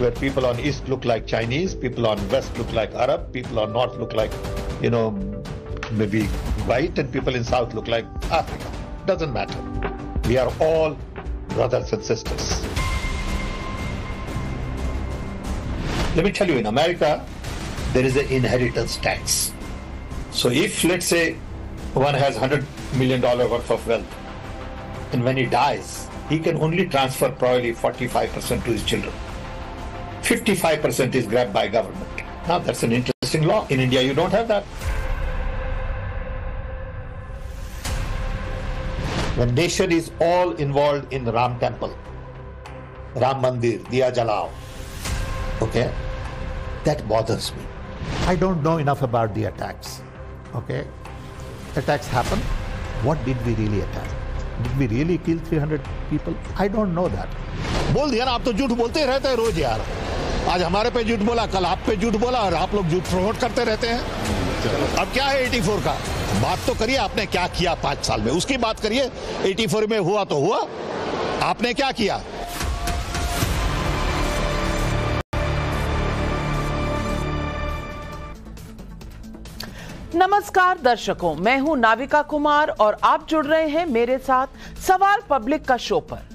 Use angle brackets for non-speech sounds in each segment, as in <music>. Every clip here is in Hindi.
where people on east look like Chinese, people on west look like Arab, people on north look like, you know, maybe white, and people in south look like Africa. Doesn't matter. We are all brothers and sisters. Let me tell you, in America, there is an inheritance tax. So if, let's say, one has $100 million worth of wealth, and when he dies, he can only transfer probably 45% to his children. 55% is grabbed by government. Now that's an interesting law. In India, you don't have that. The nation is all involved in Ram Temple, Ram Mandir, Diya Jalao. Okay? That bothers me. I don't know enough about the attacks. Okay? Attacks happen. What did we really attack? Did we really kill 300 people? I don't know that. बोल दिया ना आप तो झूठ बोलते रहते हैं रोज यार आज हमारे पे झूठ बोला कल आप पे झूठ बोला और आप लोग झूठ प्रमोट करते रहते हैं अब क्या है 84 का बात तो करिए आपने क्या किया पांच साल में उसकी बात करिए 84 में हुआ तो हुआ आपने क्या किया नमस्कार दर्शकों मैं हूं नाविका कुमार और आप जुड़ रहे हैं मेरे साथ सवाल पब्लिक का शो पर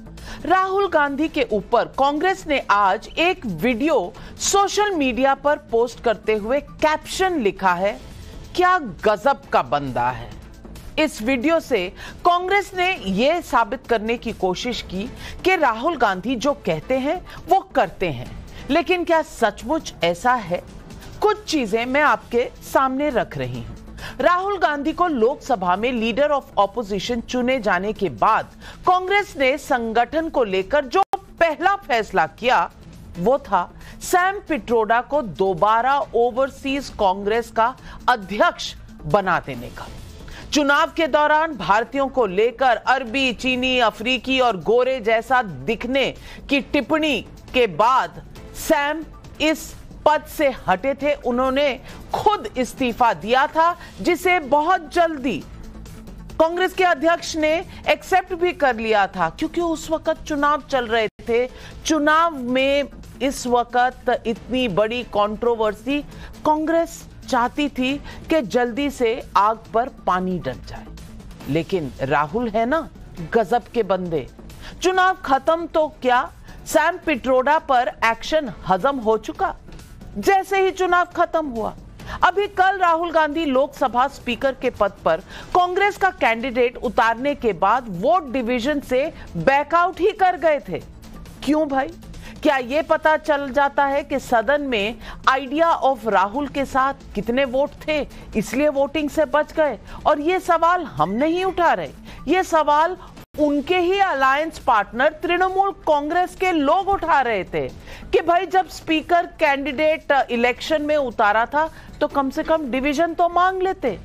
राहुल गांधी के ऊपर कांग्रेस ने आज एक वीडियो सोशल मीडिया पर पोस्ट करते हुए कैप्शन लिखा है क्या गजब का बंदा है इस वीडियो से कांग्रेस ने यह साबित करने की कोशिश की कि राहुल गांधी जो कहते हैं वो करते हैं लेकिन क्या सचमुच ऐसा है कुछ चीजें मैं आपके सामने रख रही हूं राहुल गांधी को लोकसभा में लीडर ऑफ ऑपोजिशन चुने जाने के बाद कांग्रेस ने संगठन को लेकर जो पहला फैसला किया वो था सैम पिट्रोडा को दोबारा ओवरसीज कांग्रेस का अध्यक्ष बना देने का चुनाव के दौरान भारतीयों को लेकर अरबी चीनी अफ्रीकी और गोरे जैसा दिखने की टिप्पणी के बाद सैम इस पद से हटे थे उन्होंने खुद इस्तीफा दिया था जिसे बहुत जल्दी कांग्रेस के अध्यक्ष ने एक्सेप्ट भी कर लिया था क्योंकि उस वक्त चुनाव चल रहे थे चुनाव में इस वक्त इतनी बड़ी कंट्रोवर्सी कांग्रेस चाहती थी कि जल्दी से आग पर पानी डल जाए लेकिन राहुल है ना गजब के बंदे चुनाव खत्म तो क्या सैम पिट्रोडा पर एक्शन हजम हो चुका जैसे ही चुनाव खत्म हुआ अभी कल राहुल गांधी लोकसभा स्पीकर के पद पर कांग्रेस का कैंडिडेट उतारने के बाद वोट डिवीजन से बैकआउट ही कर गए थे क्यों भाई क्या यह पता चल जाता है कि सदन में आइडिया ऑफ राहुल के साथ कितने वोट थे इसलिए वोटिंग से बच गए और ये सवाल हम नहीं उठा रहे ये सवाल उनके ही अलायंस पार्टनर तृणमूल कांग्रेस के लोग उठा रहे थे कि भाई जब स्पीकर कैंडिडेट इलेक्शन में उतारा था तो कम से कम डिवीजन तो मांग लेते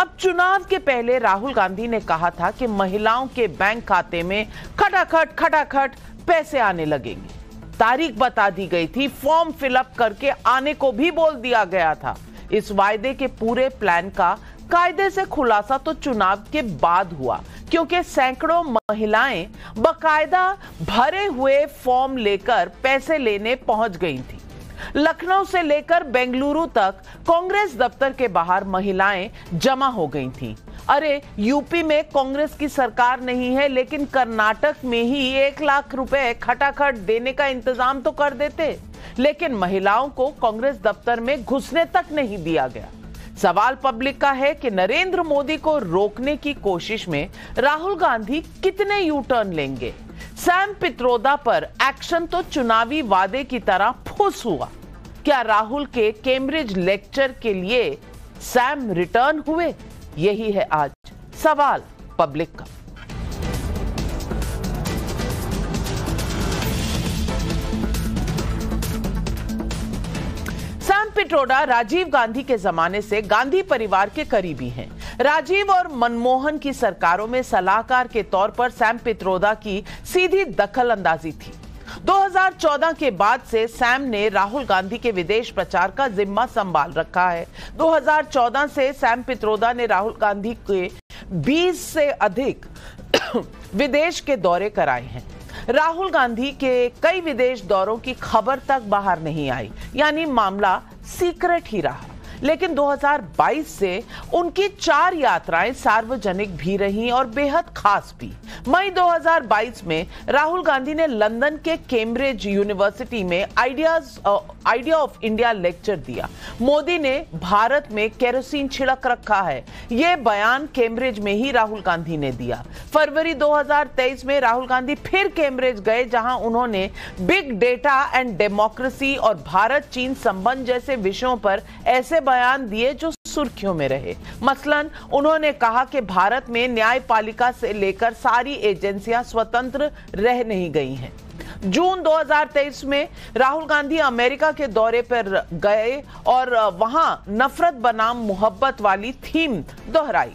अब चुनाव के पहले राहुल गांधी ने कहा था कि महिलाओं के बैंक खाते में खटाखट खटाखट पैसे आने लगेंगे तारीख बता दी गई थी फॉर्म फिलअप करके आने को भी बोल दिया गया था इस वायदे के पूरे प्लान का कायदे से खुलासा तो चुनाव के बाद हुआ क्योंकि सैकड़ों महिलाएं बकायदा भरे हुए फॉर्म लेकर पैसे लेने पहुंच गई थी लखनऊ से लेकर बेंगलुरु तक कांग्रेस दफ्तर के बाहर महिलाएं जमा हो गई थीं। अरे यूपी में कांग्रेस की सरकार नहीं है लेकिन कर्नाटक में ही एक लाख रुपए खटाखट देने का इंतजाम तो कर देते लेकिन महिलाओं को कांग्रेस दफ्तर में घुसने तक नहीं दिया गया सवाल पब्लिक का है कि नरेंद्र मोदी को रोकने की कोशिश में राहुल गांधी कितने यू टर्न लेंगे सैम पित्रोदा पर एक्शन तो चुनावी वादे की तरह फूस हुआ क्या राहुल के कैम्ब्रिज लेक्चर के लिए सैम रिटर्न हुए यही है आज सवाल पब्लिक का सैम पिट्रोडा राजीव गांधी के जमाने से गांधी परिवार के करीबी हैं। राजीव और मनमोहन की सरकारों में सलाहकार के तौर पर सैम पित्रोदा की सीधी दखल अंदाजी थी 2014 के बाद से सैम ने राहुल गांधी के विदेश प्रचार का जिम्मा संभाल रखा है 2014 से सैम पित्रोदा ने राहुल गांधी के 20 से अधिक <coughs> विदेश के दौरे कराए हैं राहुल गांधी के कई विदेश दौरों की खबर तक बाहर नहीं आई यानी मामला सीक्रेट ही रहा लेकिन 2022 से उनकी चार यात्राएं सार्वजनिक भी रहीं और बेहद खास भी मई 2022 में राहुल गांधी ने लंदन के कैम्ब्रिज यूनिवर्सिटी में ideas idea of India lecture दिया मोदी ने भारत में केरोसिन छिड़क रखा है यह बयान कैम्ब्रिज में ही राहुल गांधी ने दिया फरवरी 2023 में राहुल गांधी फिर कैम्ब्रिज गए जहां उन्होंने बिग डेटा एंड डेमोक्रेसी और भारत चीन संबंध जैसे विषयों पर ऐसे बयान दिए जो सुर्खियों में रहे मसलन उन्होंने कहा कि भारत में न्यायपालिका से लेकर सारी एजेंसियां स्वतंत्र रह नहीं गई हैं जून 2023 में राहुल गांधी अमेरिका के दौरे पर गए और वहां नफरत बनाम मोहब्बत वाली थीम दोहराई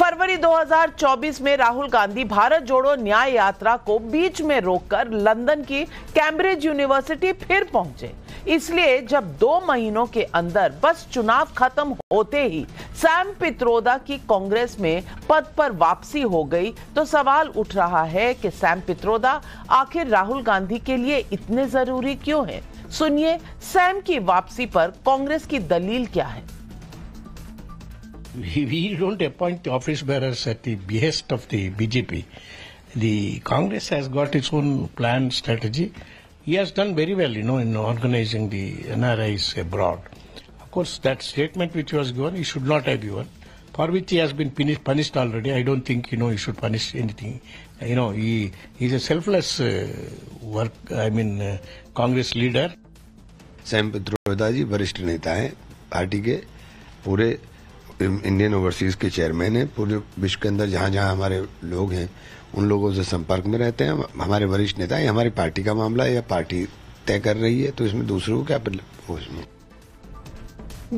फरवरी 2024 में राहुल गांधी भारत जोड़ो न्याय यात्रा को बीच में रोककर लंदन की कैम्ब्रिज यूनिवर्सिटी फिर पहुंचे इसलिए जब दो महीनों के अंदर बस चुनाव खत्म होते ही सैम पित्रोदा की कांग्रेस में पद पर वापसी हो गई तो सवाल उठ रहा है कि सैम पित्रोदा आखिर राहुल गांधी के लिए इतने जरूरी क्यों हैं? सुनिए सैम की वापसी पर कांग्रेस की दलील क्या है The Congress has got its own plan strategy. He has done very well, you know, in organizing the NRIs abroad. Of course, that statement which was given, he should not have given, for which he has been punished, punished already. I don't think, you know, he should punish anything. You know, he is a selfless uh, work, I mean, uh, Congress leader. Sam Pitroda ji वरिष्ठ नेता हैं पार्टी के पूरे इंडियन ओवरसीज के चेयरमैन हैं पूरे विश्व के अंदर जहाँ जहाँ हमारे लोग हैं उन लोगों से संपर्क में रहते हैं हमारे वरिष्ठ नेता हमारी पार्टी का मामला है या पार्टी तय कर रही है तो इसमें दूसरों को क्या उसमें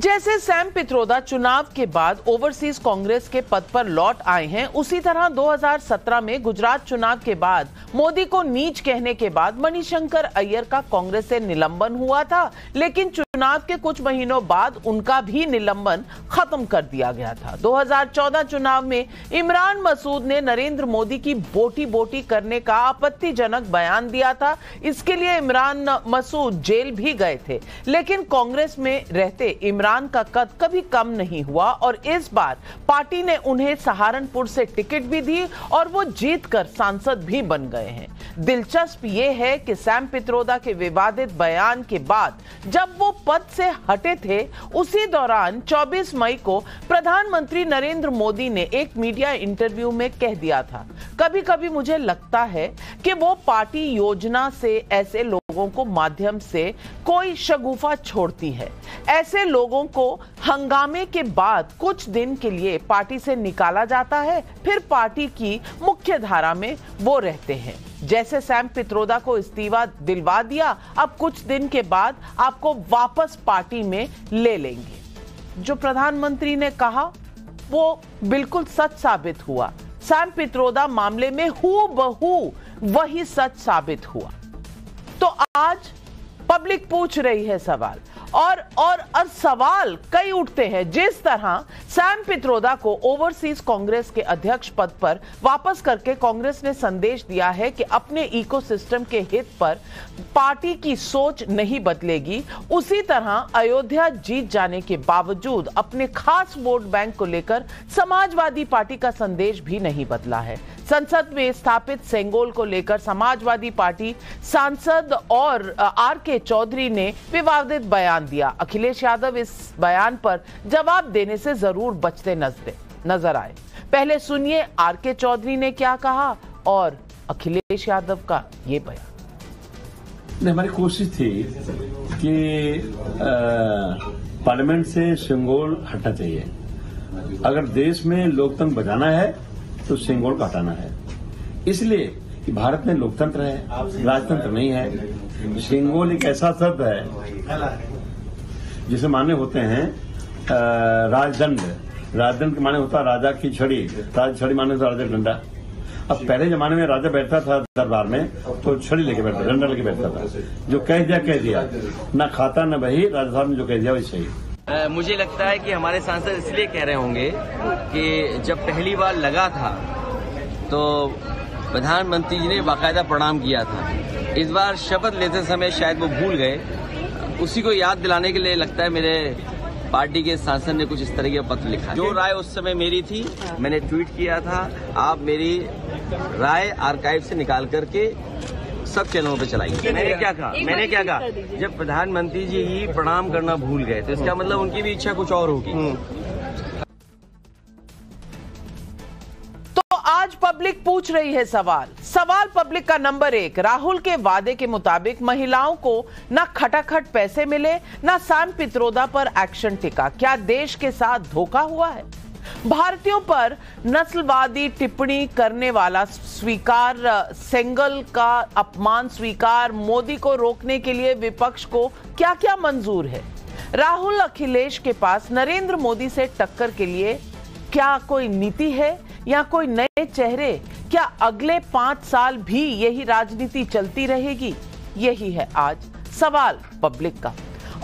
जैसे सैम पित्रोदा चुनाव के बाद ओवरसीज कांग्रेस के पद पर लौट आए हैं उसी तरह 2017 में गुजरात चुनाव के बाद मोदी को नीच कहने के बाद मणिशंकर अय्यर का कांग्रेस से निलंबन हुआ था लेकिन चुनाव के कुछ महीनों बाद उनका भी निलंबन खत्म कर दिया गया था 2014 चुनाव में इमरान मसूद ने नरेंद्र मोदी की बोटी बोटी करने का आपत्तिजनक बयान दिया था इसके लिए इमरान मसूद जेल भी गए थे लेकिन कांग्रेस में रहते इमरान इमरान का कद कभी कम नहीं हुआ और इस बार पार्टी ने उन्हें सहारनपुर से टिकट भी दी और वो जीतकर सांसद भी बन गए हैं दिलचस्प ये है कि सैम पित्रोदा के विवादित बयान के बाद जब वो पद से हटे थे उसी दौरान 24 मई को प्रधानमंत्री नरेंद्र मोदी ने एक मीडिया इंटरव्यू में कह दिया था कभी कभी मुझे लगता है कि वो पार्टी योजना से ऐसे लोगों को माध्यम से कोई शगुफा छोड़ती है ऐसे लोगों लोगों को हंगामे के बाद कुछ दिन के लिए पार्टी से निकाला जाता है फिर पार्टी की मुख्य धारा में वो रहते हैं जैसे सैम पित्रोदा को इस्तीफा दिलवा दिया अब कुछ दिन के बाद आपको वापस पार्टी में ले लेंगे जो प्रधानमंत्री ने कहा वो बिल्कुल सच साबित हुआ सैम पित्रोदा मामले में हु बहू वही सच साबित हुआ तो आज पब्लिक पूछ रही है सवाल और और और सवाल कई उठते हैं जिस तरह सैम पित्रोदा को ओवरसीज कांग्रेस के अध्यक्ष पद पर वापस करके कांग्रेस ने संदेश दिया है कि अपने इकोसिस्टम के हित पर पार्टी की सोच नहीं बदलेगी उसी तरह अयोध्या जीत जाने के बावजूद अपने खास वोट बैंक को लेकर समाजवादी पार्टी का संदेश भी नहीं बदला है संसद में स्थापित सेंगोल को लेकर समाजवादी पार्टी सांसद और आर के चौधरी ने विवादित बयान बयान दिया अखिलेश यादव इस बयान पर जवाब देने से जरूर बचते नजर आए पहले सुनिए आर के चौधरी ने क्या कहा और अखिलेश यादव का ये बयान हमारी कोशिश थी कि पार्लियामेंट से सिंगोल हटना चाहिए अगर देश में लोकतंत्र बचाना है तो सिंगोल का हटाना है इसलिए कि भारत में लोकतंत्र है राजतंत्र नहीं है सिंगोल एक ऐसा शब्द है जिसे माने होते हैं राजदंड राजदंड के माने होता है राजा की छड़ी राज छड़ी माने होता राजा डंडा अब पहले जमाने में राजा बैठता था दरबार में तो छड़ी लेके बैठता डंडा लेके बैठता था जो कह दिया कह दिया ना खाता ना बही राजा साहब ने जो कह दिया वही सही मुझे लगता है कि हमारे सांसद इसलिए कह रहे होंगे कि जब पहली बार लगा था तो प्रधानमंत्री जी ने बाकायदा प्रणाम किया था इस बार शपथ लेते समय शायद वो भूल गए उसी को याद दिलाने के लिए लगता है मेरे पार्टी के सांसद ने कुछ इस तरह का पत्र लिखा जो राय उस समय मेरी थी मैंने ट्वीट किया था आप मेरी राय आर्काइव से निकाल करके सब चैनलों पे चलाइए मैंने क्या कहा मैंने क्या कहा जब प्रधानमंत्री जी ही प्रणाम करना भूल गए तो इसका मतलब उनकी भी इच्छा कुछ और होगी हम्म। पब्लिक पूछ रही है सवाल सवाल पब्लिक का नंबर एक राहुल के वादे के मुताबिक महिलाओं को ना खटाखट पैसे मिले ना सान पित्रोदा पर एक्शन टिका क्या देश के साथ धोखा हुआ है भारतीयों पर नस्लवादी टिप्पणी करने वाला स्वीकार सेंगल का अपमान स्वीकार मोदी को रोकने के लिए विपक्ष को क्या क्या मंजूर है राहुल अखिलेश के पास नरेंद्र मोदी से टक्कर के लिए क्या कोई नीति है या कोई नए चेहरे क्या अगले पांच साल भी यही राजनीति चलती रहेगी यही है आज सवाल पब्लिक का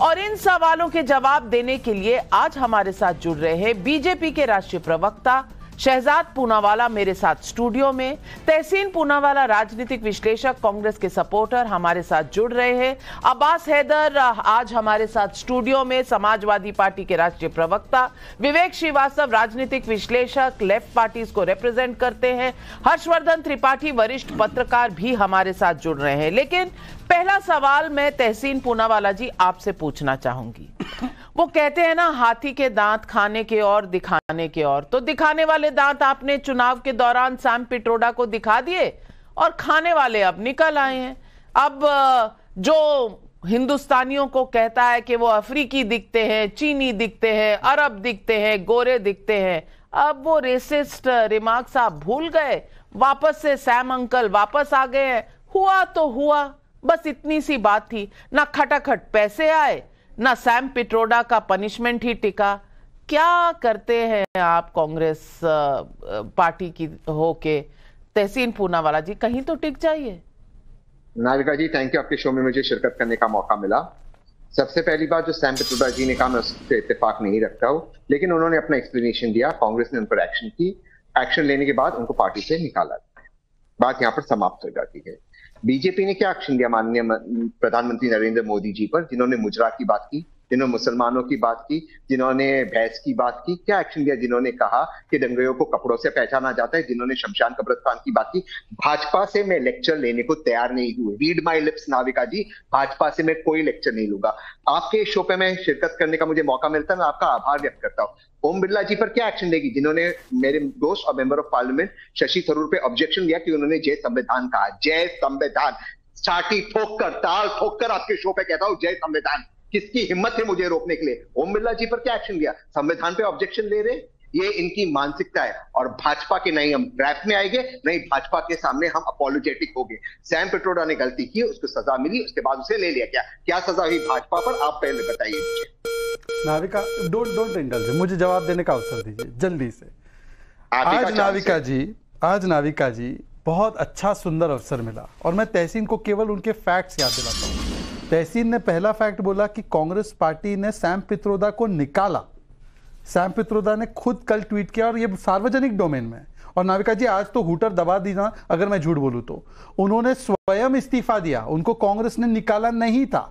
और इन सवालों के जवाब देने के लिए आज हमारे साथ जुड़ रहे हैं बीजेपी के राष्ट्रीय प्रवक्ता शहजाद पूनावाला मेरे साथ स्टूडियो में तहसीन पूनावाला राजनीतिक विश्लेषक कांग्रेस के सपोर्टर हमारे साथ जुड़ रहे हैं अब्बास हैदर आज हमारे साथ स्टूडियो में समाजवादी पार्टी के राष्ट्रीय प्रवक्ता विवेक श्रीवास्तव राजनीतिक विश्लेषक लेफ्ट पार्टीज को रिप्रेजेंट करते हैं हर्षवर्धन त्रिपाठी वरिष्ठ पत्रकार भी हमारे साथ जुड़ रहे हैं लेकिन पहला सवाल मैं तहसीन पूनावाला जी आपसे पूछना चाहूंगी वो कहते हैं ना हाथी के दांत खाने के और दिखाने के और तो दिखाने वाले दांत आपने चुनाव के दौरान सैम पिट्रोडा को दिखा दिए और खाने वाले अब निकल आए हैं अब जो हिंदुस्तानियों को कहता है कि वो अफ्रीकी दिखते हैं चीनी दिखते हैं अरब दिखते हैं गोरे दिखते हैं अब वो रेसिस्ट रिमार्क्स आप भूल गए वापस से सैम अंकल वापस आ गए हैं हुआ तो हुआ बस इतनी सी बात थी ना खटाखट पैसे आए ना सैम पिट्रोडा का पनिशमेंट ही टिका क्या करते हैं आप कांग्रेस पार्टी की होके तहसीन पूनावाला जी कहीं तो टिक जाइए नाविका जी थैंक यू आपके शो में मुझे शिरकत करने का मौका मिला सबसे पहली बात जो सैम पिट्रोडा जी ने कहा मैं उससे इतफाक नहीं रखता हूँ लेकिन उन्होंने अपना एक्सप्लेनेशन दिया कांग्रेस ने उन पर एक्शन की एक्शन लेने के बाद उनको पार्टी से निकाला बात यहाँ पर समाप्त हो जाती है बीजेपी ने क्या एक्शन लिया माननीय प्रधानमंत्री नरेंद्र मोदी जी पर जिन्होंने मुजरा की बात की जिन्होंने मुसलमानों की बात की जिन्होंने भैंस की बात की क्या एक्शन लिया जिन्होंने कहा कि दंगलियों को कपड़ों से पहचाना जाता है जिन्होंने शमशान कब्रस्तान की बात की भाजपा से मैं लेक्चर लेने को तैयार नहीं हुई read my lips Navika ji Bhajpa से मैं कोई लेक्चर नहीं लूंगा आपके शो पे मैं शिरकत करने का मुझे मौका मिलता है मैं आपका आभार व्यक्त करता हूँ ओम बिरला जी पर क्या एक्शन लेगी जिन्होंने मेरे दोस्त और member of parliament Shashi Tharoor पे ऑब्जेक्शन दिया कि उन्होंने जय संविधान कहा जय संविधान साठी ठोक कर ताल ठोक कर आपके शो पे कहता हूँ जय संविधान किसकी हिम्मत है मुझे रोकने के लिए ओम बिरला जी पर क्या एक्शन लिया संविधान पे ऑब्जेक्शन ले रहे ये इनकी मानसिकता है और भाजपा के नहीं हम ट्रैप में आएंगे नहीं भाजपा के सामने हम अपोलोजेटिक हो गए सैम पिट्रोडा ने गलती की उसको सजा मिली उसके बाद उसे ले लिया गया क्या सजा हुई भाजपा पर आप पहले बताइए नाविका डोंट डोंट इंडल्ज मुझे जवाब देने का अवसर दीजिए जल्दी से आज नाविका जी आज नाविका जी बहुत अच्छा सुंदर अवसर मिला और मैं तहसीन को केवल उनके फैक्ट्स याद दिलाता हूँ तहसीन ने पहला फैक्ट बोला कि कांग्रेस पार्टी ने सैम पित्रोदा को निकाला सैम पित्रोदा ने खुद कल ट्वीट किया और ये सार्वजनिक डोमेन में और नाविका जी आज तो हुटर दबा दीजा अगर मैं झूठ बोलूँ तो उन्होंने स्वयं इस्तीफा दिया उनको कांग्रेस ने निकाला नहीं था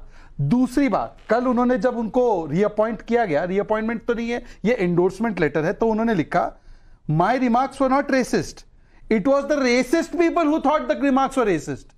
दूसरी बात कल उन्होंने जब उनको रीअपॉइंट किया गया रीअपॉइंटमेंट तो नहीं है ये एंडोर्समेंट लेटर है तो उन्होंने लिखा my remarks were not racist it was the racist people who thought the remarks were racist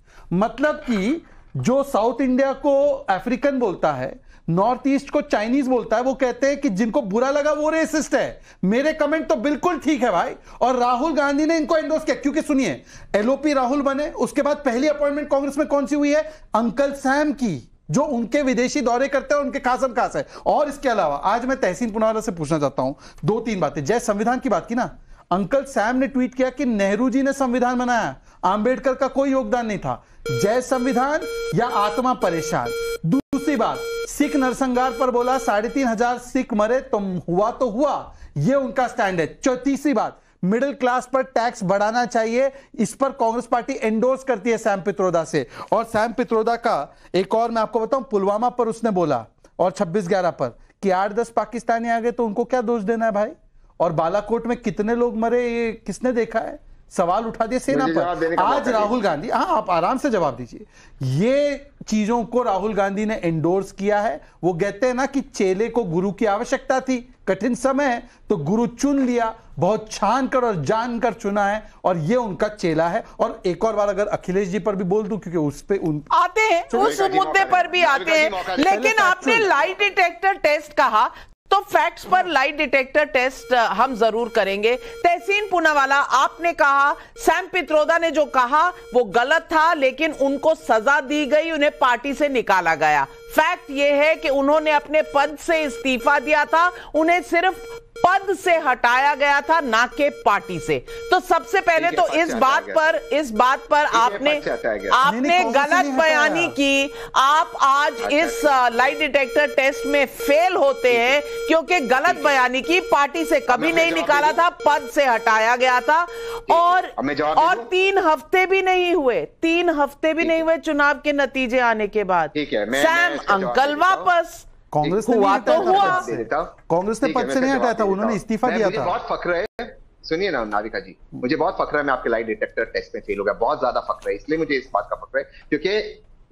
मतलब कि जो साउथ इंडिया को अफ्रीकन बोलता है नॉर्थ ईस्ट को चाइनीज बोलता है वो कहते हैं कि जिनको बुरा लगा वो रेसिस्ट है मेरे कमेंट तो बिल्कुल ठीक है भाई और राहुल गांधी ने इनको एंडोर्स किया क्योंकि सुनिए एलओपी राहुल बने उसके बाद पहली अपॉइंटमेंट कांग्रेस में कौन सी हुई है अंकल सैम की जो उनके विदेशी दौरे करते हैं उनके खासम खास है और इसके अलावा आज मैं तहसीन पुनारा से पूछना चाहता हूं दो तीन बातें जय संविधान की बात की ना अंकल सैम ने ट्वीट किया कि नेहरू जी ने संविधान बनाया आंबेडकर का कोई योगदान नहीं था जय संविधान या आत्मा परेशान दूसरी बात सिख नरसंहार पर बोला साढ़े तीन हजार सिख मरे तो हुआ तो हुआ यह उनका स्टैंड है चौतीसरी बात मिडिल क्लास पर टैक्स बढ़ाना चाहिए इस पर कांग्रेस पार्टी एंडोर्स करती है सैम पित्रोदा से और सैम पित्रोदा का एक और मैं आपको बताऊं पुलवामा पर उसने बोला और छब्बीस ग्यारह पर कि आठ दस पाकिस्तानी आ गए तो उनको क्या दोष देना है भाई और बालाकोट में कितने लोग मरे ये किसने देखा है सवाल उठा दिए सेना पर आज राहुल गांधी हाँ आप आराम से जवाब दीजिए ये चीजों को राहुल गांधी ने एंडोर्स किया है वो कहते हैं ना कि चेले को गुरु की आवश्यकता थी कठिन समय है तो गुरु चुन लिया बहुत छान कर और जान कर चुना है और ये उनका चेला है और एक और बार अगर अखिलेश जी पर भी बोल दू क्योंकि उस पे उन आते हैं उस मुद्दे पर भी आते हैं लेकिन आपने लाइट डिटेक्टर टेस्ट कहा तो फैक्ट्स पर लाइट डिटेक्टर टेस्ट हम जरूर करेंगे तहसीन पुनावाला आपने कहा सैम पित्रोदा ने जो कहा वो गलत था लेकिन उनको सजा दी गई उन्हें पार्टी से निकाला गया फैक्ट ये है कि उन्होंने अपने पद से इस्तीफा दिया था उन्हें सिर्फ पद से हटाया गया था ना के पार्टी से तो सबसे पहले तो इस बात पर इस बात पर आपने आपने गलत बयानी की आप आज अच्छा, इस लाइट डिटेक्टर टेस्ट में फेल होते हैं क्योंकि गलत बयानी की पार्टी से कभी नहीं निकाला था पद से हटाया गया था और और तीन हफ्ते भी नहीं हुए तीन हफ्ते भी नहीं हुए चुनाव के नतीजे आने के बाद सैम अंकल वापस कांग्रेस ने हुआ तो हुआ कांग्रेस ने पद से नहीं हटाया था उन्होंने इस्तीफा दिया था बहुत फक्र है सुनिए ना नाविका जी मुझे बहुत फक्र है मैं आपके लाइट डिटेक्टर टेस्ट में फेल हो गया बहुत ज्यादा फक्र है इसलिए मुझे इस बात का फक्र है क्योंकि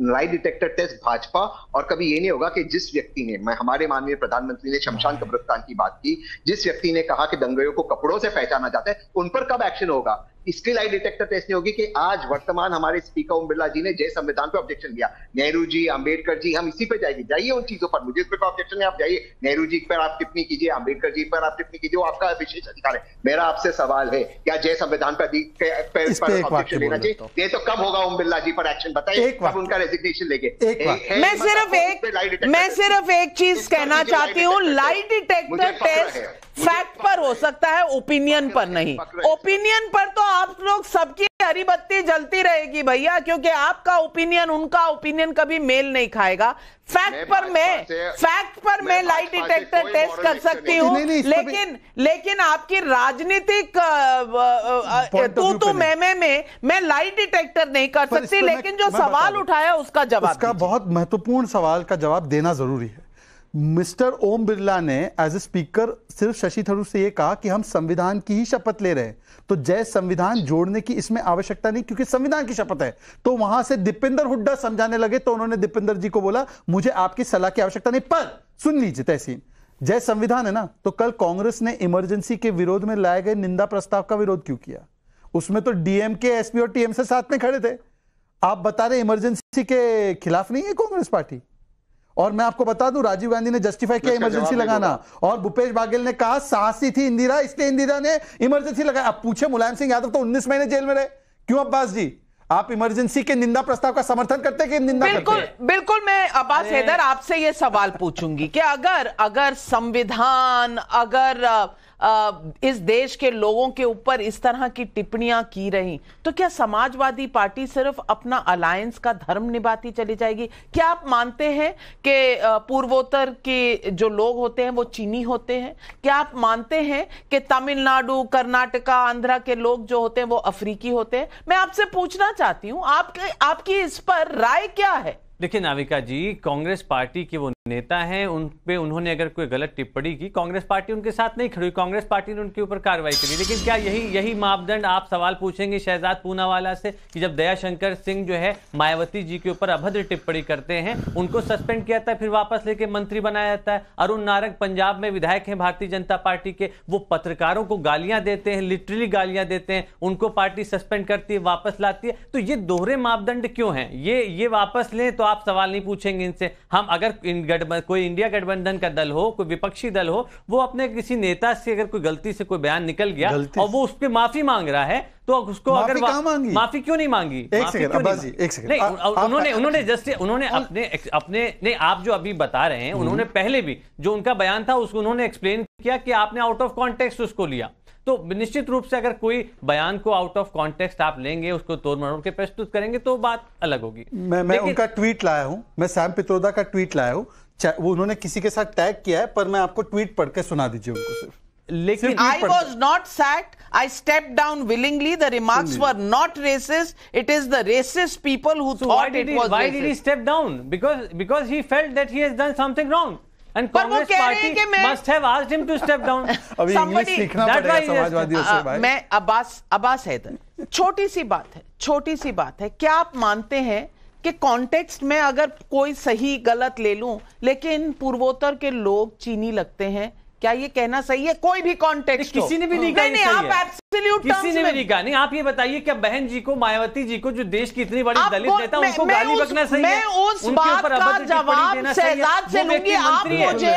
लाइट डिटेक्टर टेस्ट भाजपा और कभी ये नहीं होगा कि जिस व्यक्ति ने मैं हमारे माननीय प्रधानमंत्री ने शमशान कब्रस्तान की बात की जिस व्यक्ति ने कहा कि दंगों को कपड़ों से पहचाना जाता है उन पर कब एक्शन होगा इसकी लाई डिटेक्टर टेस्ट नहीं होगी कि आज वर्तमान हमारे स्पीकर ओम बिरला जी ने जय संविधान पे ऑब्जेक्शन दिया नेहरू जी अंबेडकर जी हम इसी पे जाएंगे जाइए उन चीजों पर मुझे इस पर ऑब्जेक्शन है आप जाइए नेहरू जी पर आप टिप्पणी कीजिए अंबेडकर जी पर आप टिप्पणी कीजिए वो आपका विशेष अधिकार है मेरा आपसे सवाल है क्या जय संविधान पर ऑब्जेक्शन लेना चाहिए ये तो कब होगा ओम बिरला जी पर एक्शन बताइए कब उनका रेजिग्नेशन लेके मैं मतलब सिर्फ एक मैं सिर्फ एक चीज कहना चाहती हूँ लाई डिटेक्टर टेस्ट फैक्ट पर हो सकता है ओपिनियन पर नहीं ओपिनियन पर तो आप लोग सबकी हरी बत्ती जलती रहेगी भैया क्योंकि आपका ओपिनियन उनका ओपिनियन कभी मेल नहीं खाएगा फैक्ट पर मैं फैक्ट पर मैं लाइट डिटेक्टर टेस्ट कर सकती हूँ लेकिन लेकिन आपकी राजनीतिक तू तू मैं में मैं लाइट डिटेक्टर नहीं कर सकती लेकिन जो सवाल उठाया उसका जवाब उसका बहुत महत्वपूर्ण सवाल का जवाब देना जरूरी है मिस्टर ओम बिरला ने एज ए स्पीकर सिर्फ शशि थरूर से यह कहा कि हम संविधान की ही शपथ ले रहे हैं तो जय संविधान जोड़ने की इसमें आवश्यकता नहीं क्योंकि संविधान की शपथ है तो वहां से दीपेंद्र हुड्डा समझाने लगे तो उन्होंने दीपेंद्र जी को बोला मुझे आपकी सलाह की आवश्यकता नहीं पर सुन लीजिए तहसीन जय संविधान है ना तो कल कांग्रेस ने इमरजेंसी के विरोध में लाए गए निंदा प्रस्ताव का विरोध क्यों किया उसमें तो डीएमके एसपी और टीएम से साथ में खड़े थे आप बता रहे इमरजेंसी के खिलाफ नहीं है कांग्रेस पार्टी और मैं आपको बता दूं राजीव गांधी ने जस्टिफाई किया इमरजेंसी लगाना और भूपेश बाघेल ने कहा साहसी थी इंदिरा इसलिए इंदिरा ने इमरजेंसी लगाया आप पूछे मुलायम सिंह यादव तो उन्नीस महीने जेल में रहे क्यों अब्बास जी आप इमरजेंसी के निंदा प्रस्ताव का समर्थन करते कि निंदा बिल्कुल करते? बिल्कुल मैं अब्बास हैदर आपसे ये सवाल पूछूंगी कि अगर अगर संविधान अगर इस देश के लोगों के ऊपर इस तरह की टिप्पणियां की रही तो क्या समाजवादी पार्टी सिर्फ अपना अलायंस का धर्म निभाती चली जाएगी क्या आप मानते हैं कि पूर्वोत्तर के जो लोग होते हैं वो चीनी होते हैं क्या आप मानते हैं कि तमिलनाडु कर्नाटका आंध्रा के लोग जो होते हैं वो अफ्रीकी होते हैं मैं आपसे पूछना चाहती हूँ आपके आपकी इस पर राय क्या है देखिए नाविका जी कांग्रेस पार्टी की वो नेता हैं उन पे उन्होंने अगर कोई गलत टिप्पणी की कांग्रेस पार्टी उनके साथ नहीं खड़ी कांग्रेस पार्टी ने उनके ऊपर कार्रवाई करी लेकिन क्या यही यही मापदंड आप सवाल पूछेंगे शहजाद पूनावाला से कि जब दयाशंकर सिंह जो है मायावती जी के ऊपर अभद्र टिप्पणी करते हैं उनको सस्पेंड किया जाता है फिर वापस लेके मंत्री बनाया जाता है अरुण नारक पंजाब में विधायक हैं भारतीय जनता पार्टी के वो पत्रकारों को गालियां देते हैं लिटरली गालियां देते हैं उनको पार्टी सस्पेंड करती है वापस लाती है तो ये दोहरे मापदंड क्यों है ये ये वापस लें तो आप सवाल नहीं पूछेंगे इनसे हम अगर गठबंधन कोई इंडिया गठबंधन का दल हो कोई विपक्षी दल हो वो अपने किसी नेता से अगर कोई गलती से कोई बयान निकल गया और वो उस पर माफी मांग रहा है तो उसको अगर माफी क्यों नहीं मांगी एक सेकंड उन्होंने उन्होंने जस्ट उन्होंने अपने अपने नहीं आप जो अभी बता रहे हैं हम्म। उन्होंने पहले भी जो उनका बयान था उसको उन्होंने एक्सप्लेन किया कि आपने आउट ऑफ कॉन्टेक्स्ट उसको लिया तो निश्चित रूप से अगर कोई बयान को आउट ऑफ कॉन्टेक्स्ट आप लेंगे उसको तोड़ मरोड़ के प्रस्तुत करेंगे तो बात अलग होगी मैं मैं उनका ट्वीट लाया हूं मैं सैम पित्रोदा का ट्वीट लाया हूं वो उन्होंने किसी के साथ टैग किया है पर मैं आपको ट्वीट पढ़ के सुना दीजिए उनको सिर्फ लेकिन I was not sacked I step down willingly the remarks were not racist it is the racist people who thought it was why did he step down because because he felt that he has done something wrong And Congress must have asked him to step down. <laughs> Uh, uh, छोटी सी बात है. छोटी सी बात है. क्या आप मानते हैं कि कॉन्टेक्स्ट में अगर कोई सही गलत ले लूं लेकिन पूर्वोत्तर के लोग चीनी लगते हैं क्या ये कहना सही है कोई भी कॉन्टेक्ट किसी ने भी नहीं कहा नहीं, आप एब्सोल्यूट किसी ने भी नहीं कहा नहीं आप ये बताइए क्या बहन जी को मायावती जी को जो देश की इतनी बड़ी दलित नेता उनको गाली बकना सही है उस बात का जवाब शहजाद से लूंगी आप मुझे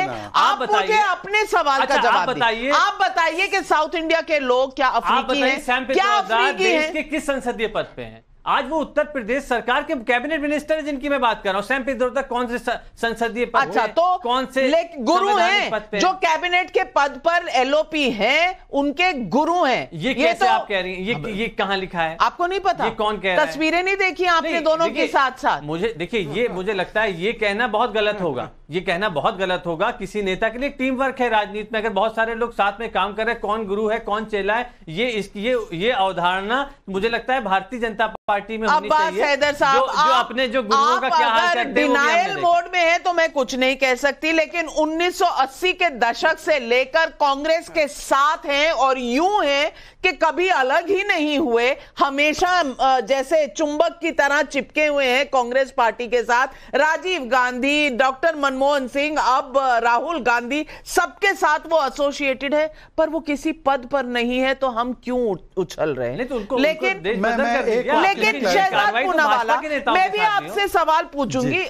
आप मुझे अपने सवाल का अच्छा, जवाब बताइए आप बताइए कि साउथ इंडिया के लोग क्या अफ्रीकी हैं क्या अफ्रीकी हैं किस संसदीय पद पे हैं आज वो उत्तर प्रदेश सरकार के कैबिनेट मिनिस्टर है जिनकी मैं बात कर रहा हूँ कौन से संसदीय पद अच्छा तो कौन से गुरु हैं जो कैबिनेट के पद पर एलओपी हैं उनके गुरु हैं ये, ये कैसे तो, आप कह रही हैं ये ये कहाँ लिखा है आपको नहीं पता ये कौन कह रहा है तस्वीरें नहीं देखी आपने दोनों के साथ साथ मुझे देखिए ये मुझे लगता है ये कहना बहुत गलत होगा ये कहना बहुत गलत होगा किसी नेता के लिए टीम वर्क है राजनीति में अगर बहुत सारे लोग साथ में काम कर रहे हैं कौन गुरु है कौन चेला है ये इसकी ये ये अवधारणा मुझे लगता है भारतीय जनता पार्टी पार्टी में अब्बास हैदर साहब जो, जो अपने जो गुरुओं का क्या हाल करते डिनायल मोड में है तो मैं कुछ नहीं कह सकती लेकिन 1980 के दशक से लेकर कांग्रेस के साथ हैं और यूं है कि कभी अलग ही नहीं हुए हमेशा जैसे चुंबक की तरह चिपके हुए हैं कांग्रेस पार्टी के साथ राजीव गांधी डॉक्टर मनमोहन सिंह अब राहुल गांधी सबके साथ वो एसोसिएटेड है पर वो किसी पद पर नहीं है तो हम क्यों उछल रहे हैं तो लेकिन मैं, मैं एक लेकिन लेकिन शहजाद पूनावाला तो मैं भी आपसे सवाल पूछूंगी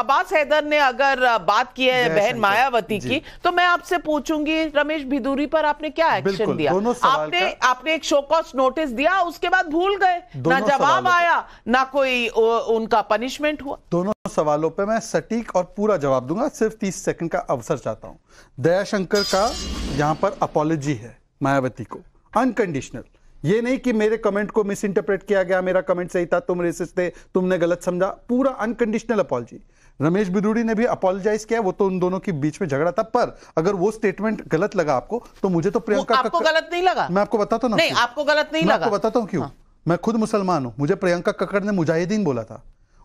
अब्बास हैदर ने अगर बात की है बहन मायावती की तो मैं आपसे पूछूंगी रमेश भिदूरी पर आपने क्या एक्शन दिया आपने आपने एक शोकॉस नोटिस दिया उसके बाद भूल गए ना जवाब आया ना कोई उनका पनिशमेंट हुआ दोनों सवालों पे मैं सटीक और पूरा जवाब दूंगा सिर्फ तीस सेकंड का अवसर चाहता हूं दयाशंकर का यहां पर अपॉलोजी है मायावती को अनकंडीशनल ये नहीं कि मेरे कमेंट को मिस इंटरप्रेट किया गया मेरा कमेंट सही था तुम रेसिस थे तुमने गलत समझा पूरा अनकंडीशनल अपॉलजी रमेश बिदुड़ी ने भी अपोलोजाइज किया वो तो उन दोनों के बीच में झगड़ा था पर अगर वो स्टेटमेंट गलत लगा आपको तो मुझे तो प्रियंका आपको गलत नहीं लगा मैं आपको बताता हूँ नहीं आपको गलत नहीं लगा बताता हूँ क्यों हाँ। मैं खुद मुसलमान हूं मुझे प्रियंका कक्कड़ ने मुजाहिदीन बोला था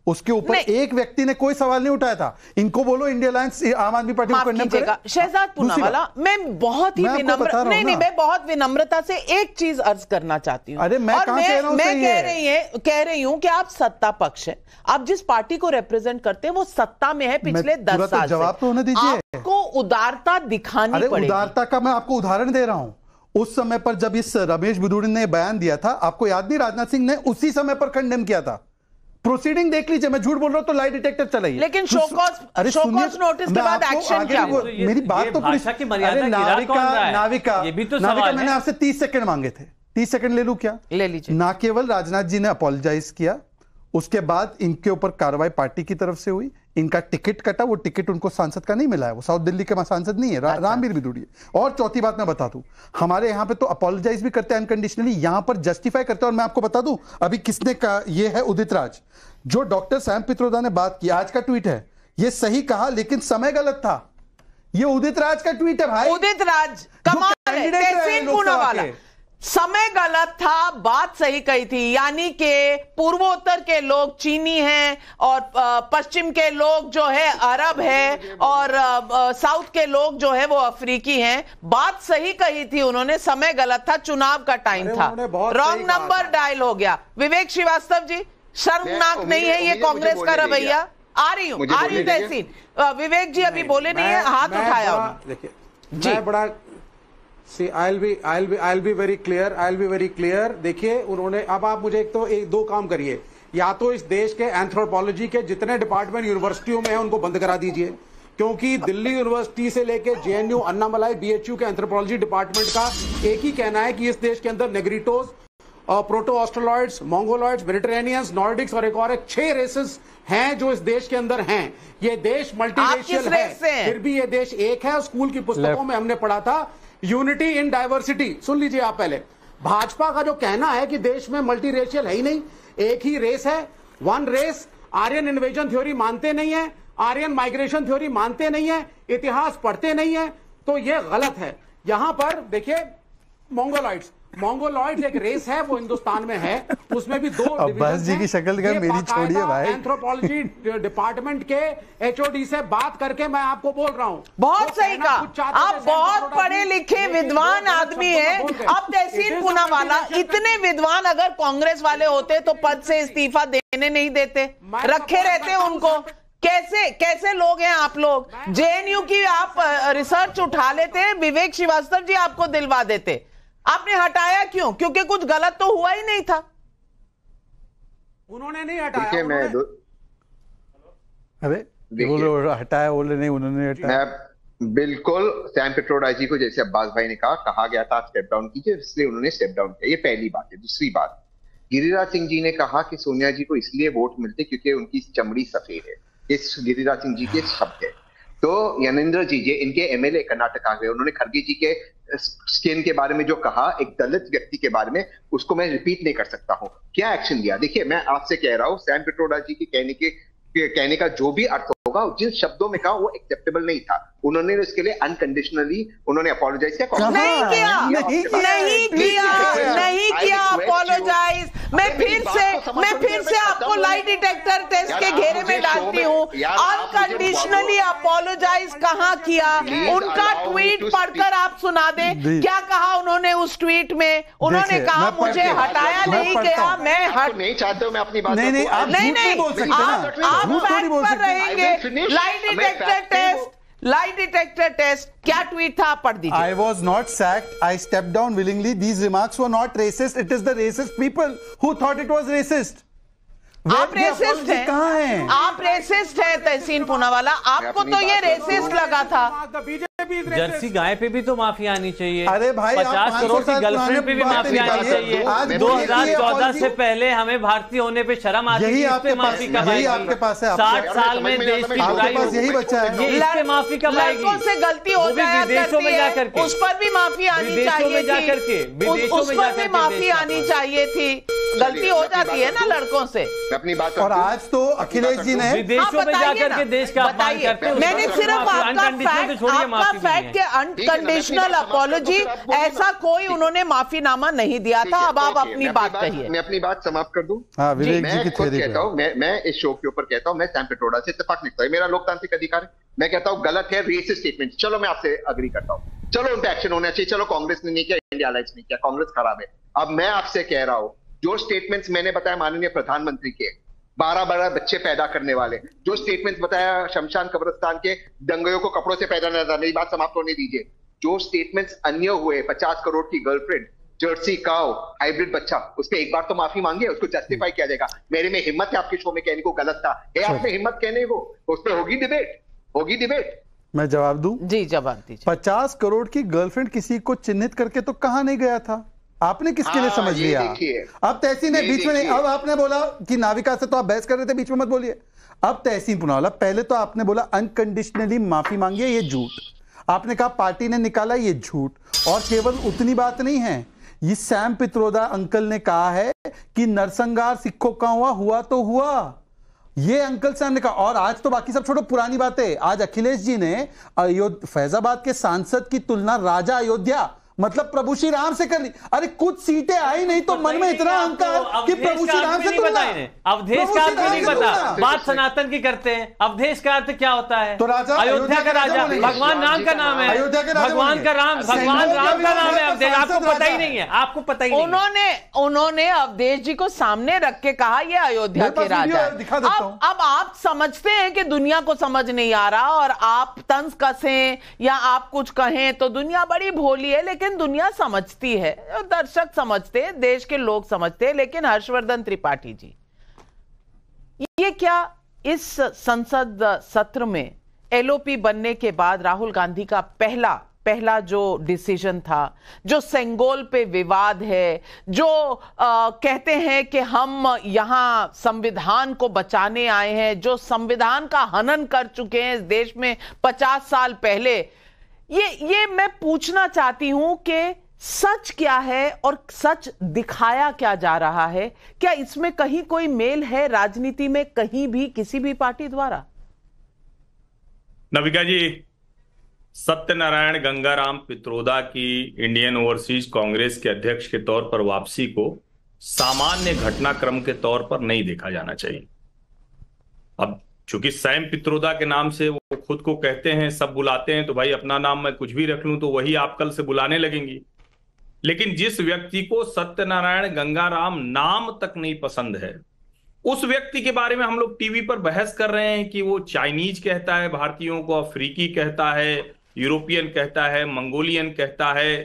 उसके ऊपर एक व्यक्ति ने कोई सवाल नहीं उठाया था इनको बोलो इंडिया लाइन्स आम आदमी पार्टी को कंडेम शहजाद पूनावाला मैं बहुत ही विनम्र नहीं नहीं मैं बहुत विनम्रता से एक चीज अर्ज करना चाहती हूँ अरे मैं और मैं, कह मैं कह रही है कह रही हूँ कि आप सत्ता पक्ष है आप जिस पार्टी को रिप्रेजेंट करते हैं वो सत्ता में है पिछले दस साल जवाब तो होने दीजिए आपको उदारता दिखानी उदारता का मैं आपको उदाहरण दे रहा हूँ उस समय पर जब इस रमेश बिदुड़ी ने बयान दिया था आपको याद नहीं राजनाथ सिंह ने उसी समय पर कंडेम किया था प्रोसीडिंग देख लीजिए मैं झूठ बोल रहा हूँ तो लाई डिटेक्टर चलाइए लेकिन तो अरे नोटिस के बाद एक्शन क्या तो मेरी बात तो नाविका नाविका ये भी तो नाविका मैंने आपसे तीस सेकंड मांगे थे तीस सेकंड ले लू क्या ले लीजिए ना केवल राजनाथ जी ने अपोलोजाइज किया उसके बाद इनके ऊपर कार्रवाई पार्टी की तरफ से हुई इनका टिकट कटा वो टिकट उनको सांसद का नहीं मिला है वो साउथ दिल्ली के सांसद नहीं है रा, अच्छा। रामवीर बिदुड़ी है और चौथी बात मैं बता दूं हमारे यहाँ पे तो अपोलोजाइज भी करते हैं अनकंडीशनली यहाँ पर जस्टिफाई करते हैं और मैं आपको बता दूं अभी किसने कहा ये है उदित राज जो डॉक्टर सैम पित्रोदा ने बात की आज का ट्वीट है ये सही कहा लेकिन समय गलत था ये उदित राज का ट्वीट है भाई उदित राज कमाल है, समय गलत था बात सही कही थी यानी के पूर्वोत्तर के लोग चीनी हैं और पश्चिम के लोग जो है अरब है और साउथ के लोग जो है वो अफ्रीकी हैं बात सही कही थी उन्होंने समय गलत था चुनाव का टाइम था रॉन्ग नंबर डायल हो गया विवेक श्रीवास्तव जी शर्मनाक नहीं है ये कांग्रेस का रवैया आ रही हूँ आ रही तहसीन विवेक जी अभी बोले नहीं है हाथ उठाया देखिए जी बड़ा see I be I be I be very clear I be very clear देखिए उन्होंने अब आप मुझे एक तो एक दो काम करिए या तो इस देश के एंथ्रोपोलॉजी के जितने डिपार्टमेंट यूनिवर्सिटियों में है उनको बंद करा दीजिए क्योंकि दिल्ली यूनिवर्सिटी से लेके जेएनयू अन्नामलाई बीएचयू के एंथ्रोपोलॉजी डिपार्टमेंट का एक ही कहना है कि इस देश के अंदर नेग्रिटोज प्रोटो ऑस्ट्रोलॉइड्स मोंगोलॉइड्स मेडिटेरेनियंस नॉर्डिक्स और एक और छह रेसेस हैं जो इस देश के अंदर हैं ये देश मल्टीनेशियल है फिर भी ये देश एक है स्कूल की पुस्तकों में हमने पढ़ा था यूनिटी इन डाइवर्सिटी सुन लीजिए आप पहले भाजपा का जो कहना है कि देश में मल्टी रेशियल है ही नहीं एक ही रेस है one race Aryan invasion theory मानते नहीं है आर्यन माइग्रेशन थ्योरी मानते नहीं है इतिहास पढ़ते नहीं है तो यह गलत है यहां पर देखिए मोंगोलाइट्स मंगोलॉइड एक रेस है वो हिंदुस्तान में है उसमें भी दो अब्बास जी की शक्ल का मेरी छोड़िए भाई एंथ्रोपोलॉजी डिपार्टमेंट के एचओडी से बात करके मैं आपको बोल रहा हूँ बहुत सही कहा आप बहुत पढ़े लिखे विद्वान आदमी है अब पूना वाला इतने विद्वान अगर कांग्रेस वाले होते तो पद से इस्तीफा देने नहीं देते तो रखे रहते उनको कैसे कैसे लोग हैं आप लोग तो जेएनयू की आप रिसर्च उठा लेते हैं विवेक श्रीवास्तव जी आपको दिलवा देते आपने हटाया क्यों क्योंकि कुछ गलत तो हुआ ही नहीं था उन्होंने नहीं हटाया मैं अरे बोलो हटाया बोले नहीं उन्होंने हटाया बिल्कुल सैम जी को जैसे अब्बास भाई ने कहा कहा गया था स्टेप डाउन कीजिए इसलिए उन्होंने स्टेप डाउन किया ये पहली बात है दूसरी बात गिरिराज सिंह जी ने कहा कि सोनिया जी को इसलिए वोट मिलते क्योंकि उनकी चमड़ी सफेद है ये गिरिराज सिंह जी के शब्द है तो यनेन्द्र जी जी इनके एमएलए आ गए उन्होंने खड़गे जी के स्कैन के बारे में जो कहा एक दलित व्यक्ति के बारे में उसको मैं रिपीट नहीं कर सकता हूँ क्या एक्शन लिया देखिए मैं आपसे कह रहा हूं सैम पिट्रोडा जी के कहने के कहने का जो भी अर्थ होगा जिन शब्दों में कहा वो एक्सेप्टेबल नहीं था उन्होंने इसके लिए अनकंडीशनली उन्होंने अपोलोजाइज किया नहीं किया नहीं किया नहीं किया नहीं किया अपोलोजाइज मैं फिर से मैं फिर से आपको लाइट डिटेक्टर टेस्ट के घेरे में डालती हूँ अनकंडीशनली अपोलोजाइज कहाँ किया उनका ट्वीट पढ़कर आप सुना दे क्या कहा उन्होंने उस ट्वीट में उन्होंने कहा मुझे हटाया नहीं गया मैं तो हट नहीं चाहते हो मैं अपनी बात नहीं नहीं आप नहीं बोल सकते आप lie detector test lie detector test क्या ट्वीट था पढ़ दीजिए I was not sacked I step down willingly these remarks were not racist it is the racist people who thought it was racist आप रेसिस्ट हैं कहा है आप रेसिस्ट है तहसीन पूनावाला आपको तो ये रेसिस्ट लगा था पे भी जर्सी गाय पे भी तो माफी आनी चाहिए अरे भाई पचास करोड़ की गर्लफ्रेंड पे भी माफी आनी चाहिए दो हजार चौदह से पहले हमें भारतीय होने पे शर्म आती है आपके माफी का आपके पास है साठ साल में देश की बुराई यही बच्चा है माफी कब आएगी से गलती हो जाए विदेशों में जाकर के उस पर भी माफी आनी चाहिए में जाकर के विदेशों में जाकर माफी आनी चाहिए थी गलती हो जाती है ना लड़कों से अपनी बात और आज तो अखिलेश जी ने विदेशों में जाकर के देश का मैंने सिर्फ आपका फैक्ट आपका तो द फैक्ट के अनकंडीशनल अपोलॉजी तो ऐसा कोई उन्होंने माफीनामा नहीं दिया था अब आप अपनी बात कहिए मैं अपनी बात समाप्त कर दूं हाँ, मैं खुद कहता हूँ मैं इस शो के ऊपर कहता हूँ मैं सैम पिट्रोडा से इतफाक निकलता है मेरा लोकतांत्रिक अधिकार मैं कहता हूँ गलत है रेसिस स्टेटमेंट चलो मैं आपसे अग्री करता हूँ चलो उन पर एक्शन होना चाहिए चलो कांग्रेस ने नहीं किया इंडिया अलायंस ने किया कांग्रेस खराब है अब मैं आपसे कह रहा हूँ जो स्टेटमेंट्स मैंने बताया माननीय प्रधानमंत्री के बारह बारह बच्चे पैदा करने वाले जो स्टेटमेंट बताया शमशान कब्रस्तान के दंगयों को कपड़ों से पैदा नजर था मेरी बात समाप्त होने दीजिए जो स्टेटमेंट्स अन्य हुए पचास करोड़ की गर्लफ्रेंड जर्सी काओ हाइब्रिड बच्चा उसके एक बार तो माफी मांगे उसको जस्टिफाई किया जाएगा मेरे में हिम्मत है आपके शो में कहने को गलत था है अच्छा। हिम्मत कहने को उस पर होगी डिबेट होगी डिबेट मैं जवाब दू जी जवाब दीजिए पचास करोड़ की गर्लफ्रेंड किसी को चिन्हित करके तो कहा नहीं गया था आपने किसके लिए हाँ, समझ लिया अब तहसीन ने बीच में अब आपने बोला कि नाविका से तो आप बहस कर रहे थे बीच में मत बोलिए अब तहसीन पुनावाला पहले तो आपने बोला अनकंडीशनली माफी मांगी ये झूठ आपने कहा पार्टी ने निकाला ये झूठ और केवल उतनी बात नहीं है ये सैम पित्रोदा अंकल ने कहा है कि नरसंगार सिखों का हुआ हुआ तो हुआ ये अंकल सैम ने कहा और आज तो बाकी सब छोटो पुरानी बातें आज अखिलेश जी ने फैजाबाद के सांसद की तुलना राजा अयोध्या मतलब प्रभु श्री राम से कर ली अरे कुछ सीटें आई नहीं तो मन में इतना अहंकार कि प्रभु श्री राम से तुलना अवधेश का अर्थ नहीं पता बात सनातन की करते हैं अवधेश का अर्थ क्या होता है तो राजा अयोध्या का राजा भगवान राम का नाम है अयोध्या का भगवान का राम भगवान राम का नाम है अवधेश आपको पता ही नहीं है आपको पता ही उन्होंने उन्होंने अवधेश जी को सामने रख के कहा यह अयोध्या के राजा अब अब आप समझते हैं कि दुनिया को समझ नहीं आ रहा और आप तंस कसें या आप कुछ कहें तो दुनिया बड़ी भोली है लेकिन लेकिन दुनिया समझती है दर्शक समझते देश के लोग समझते लेकिन हर्षवर्धन त्रिपाठी जी ये क्या इस संसद सत्र में एलओपी बनने के बाद राहुल गांधी का पहला पहला जो डिसीजन था जो सेंगोल पे विवाद है जो आ, कहते हैं कि हम यहां संविधान को बचाने आए हैं जो संविधान का हनन कर चुके हैं इस देश में पचास साल पहले ये ये मैं पूछना चाहती हूं कि सच क्या है और सच दिखाया क्या जा रहा है क्या इसमें कहीं कोई मेल है राजनीति में कहीं भी किसी भी पार्टी द्वारा नविका जी सत्यनारायण गंगाराम पित्रोदा की इंडियन ओवरसीज कांग्रेस के अध्यक्ष के तौर पर वापसी को सामान्य घटनाक्रम के तौर पर नहीं देखा जाना चाहिए अब चूंकि सैम पित्रोदा के नाम से वो खुद को कहते हैं सब बुलाते हैं तो भाई अपना नाम मैं कुछ भी रख लूं तो वही आप कल से बुलाने लगेंगी लेकिन जिस व्यक्ति को सत्यनारायण गंगाराम नाम तक नहीं पसंद है उस व्यक्ति के बारे में हम लोग टीवी पर बहस कर रहे हैं कि वो चाइनीज कहता है भारतीयों को अफ्रीकी कहता है यूरोपियन कहता है मंगोलियन कहता है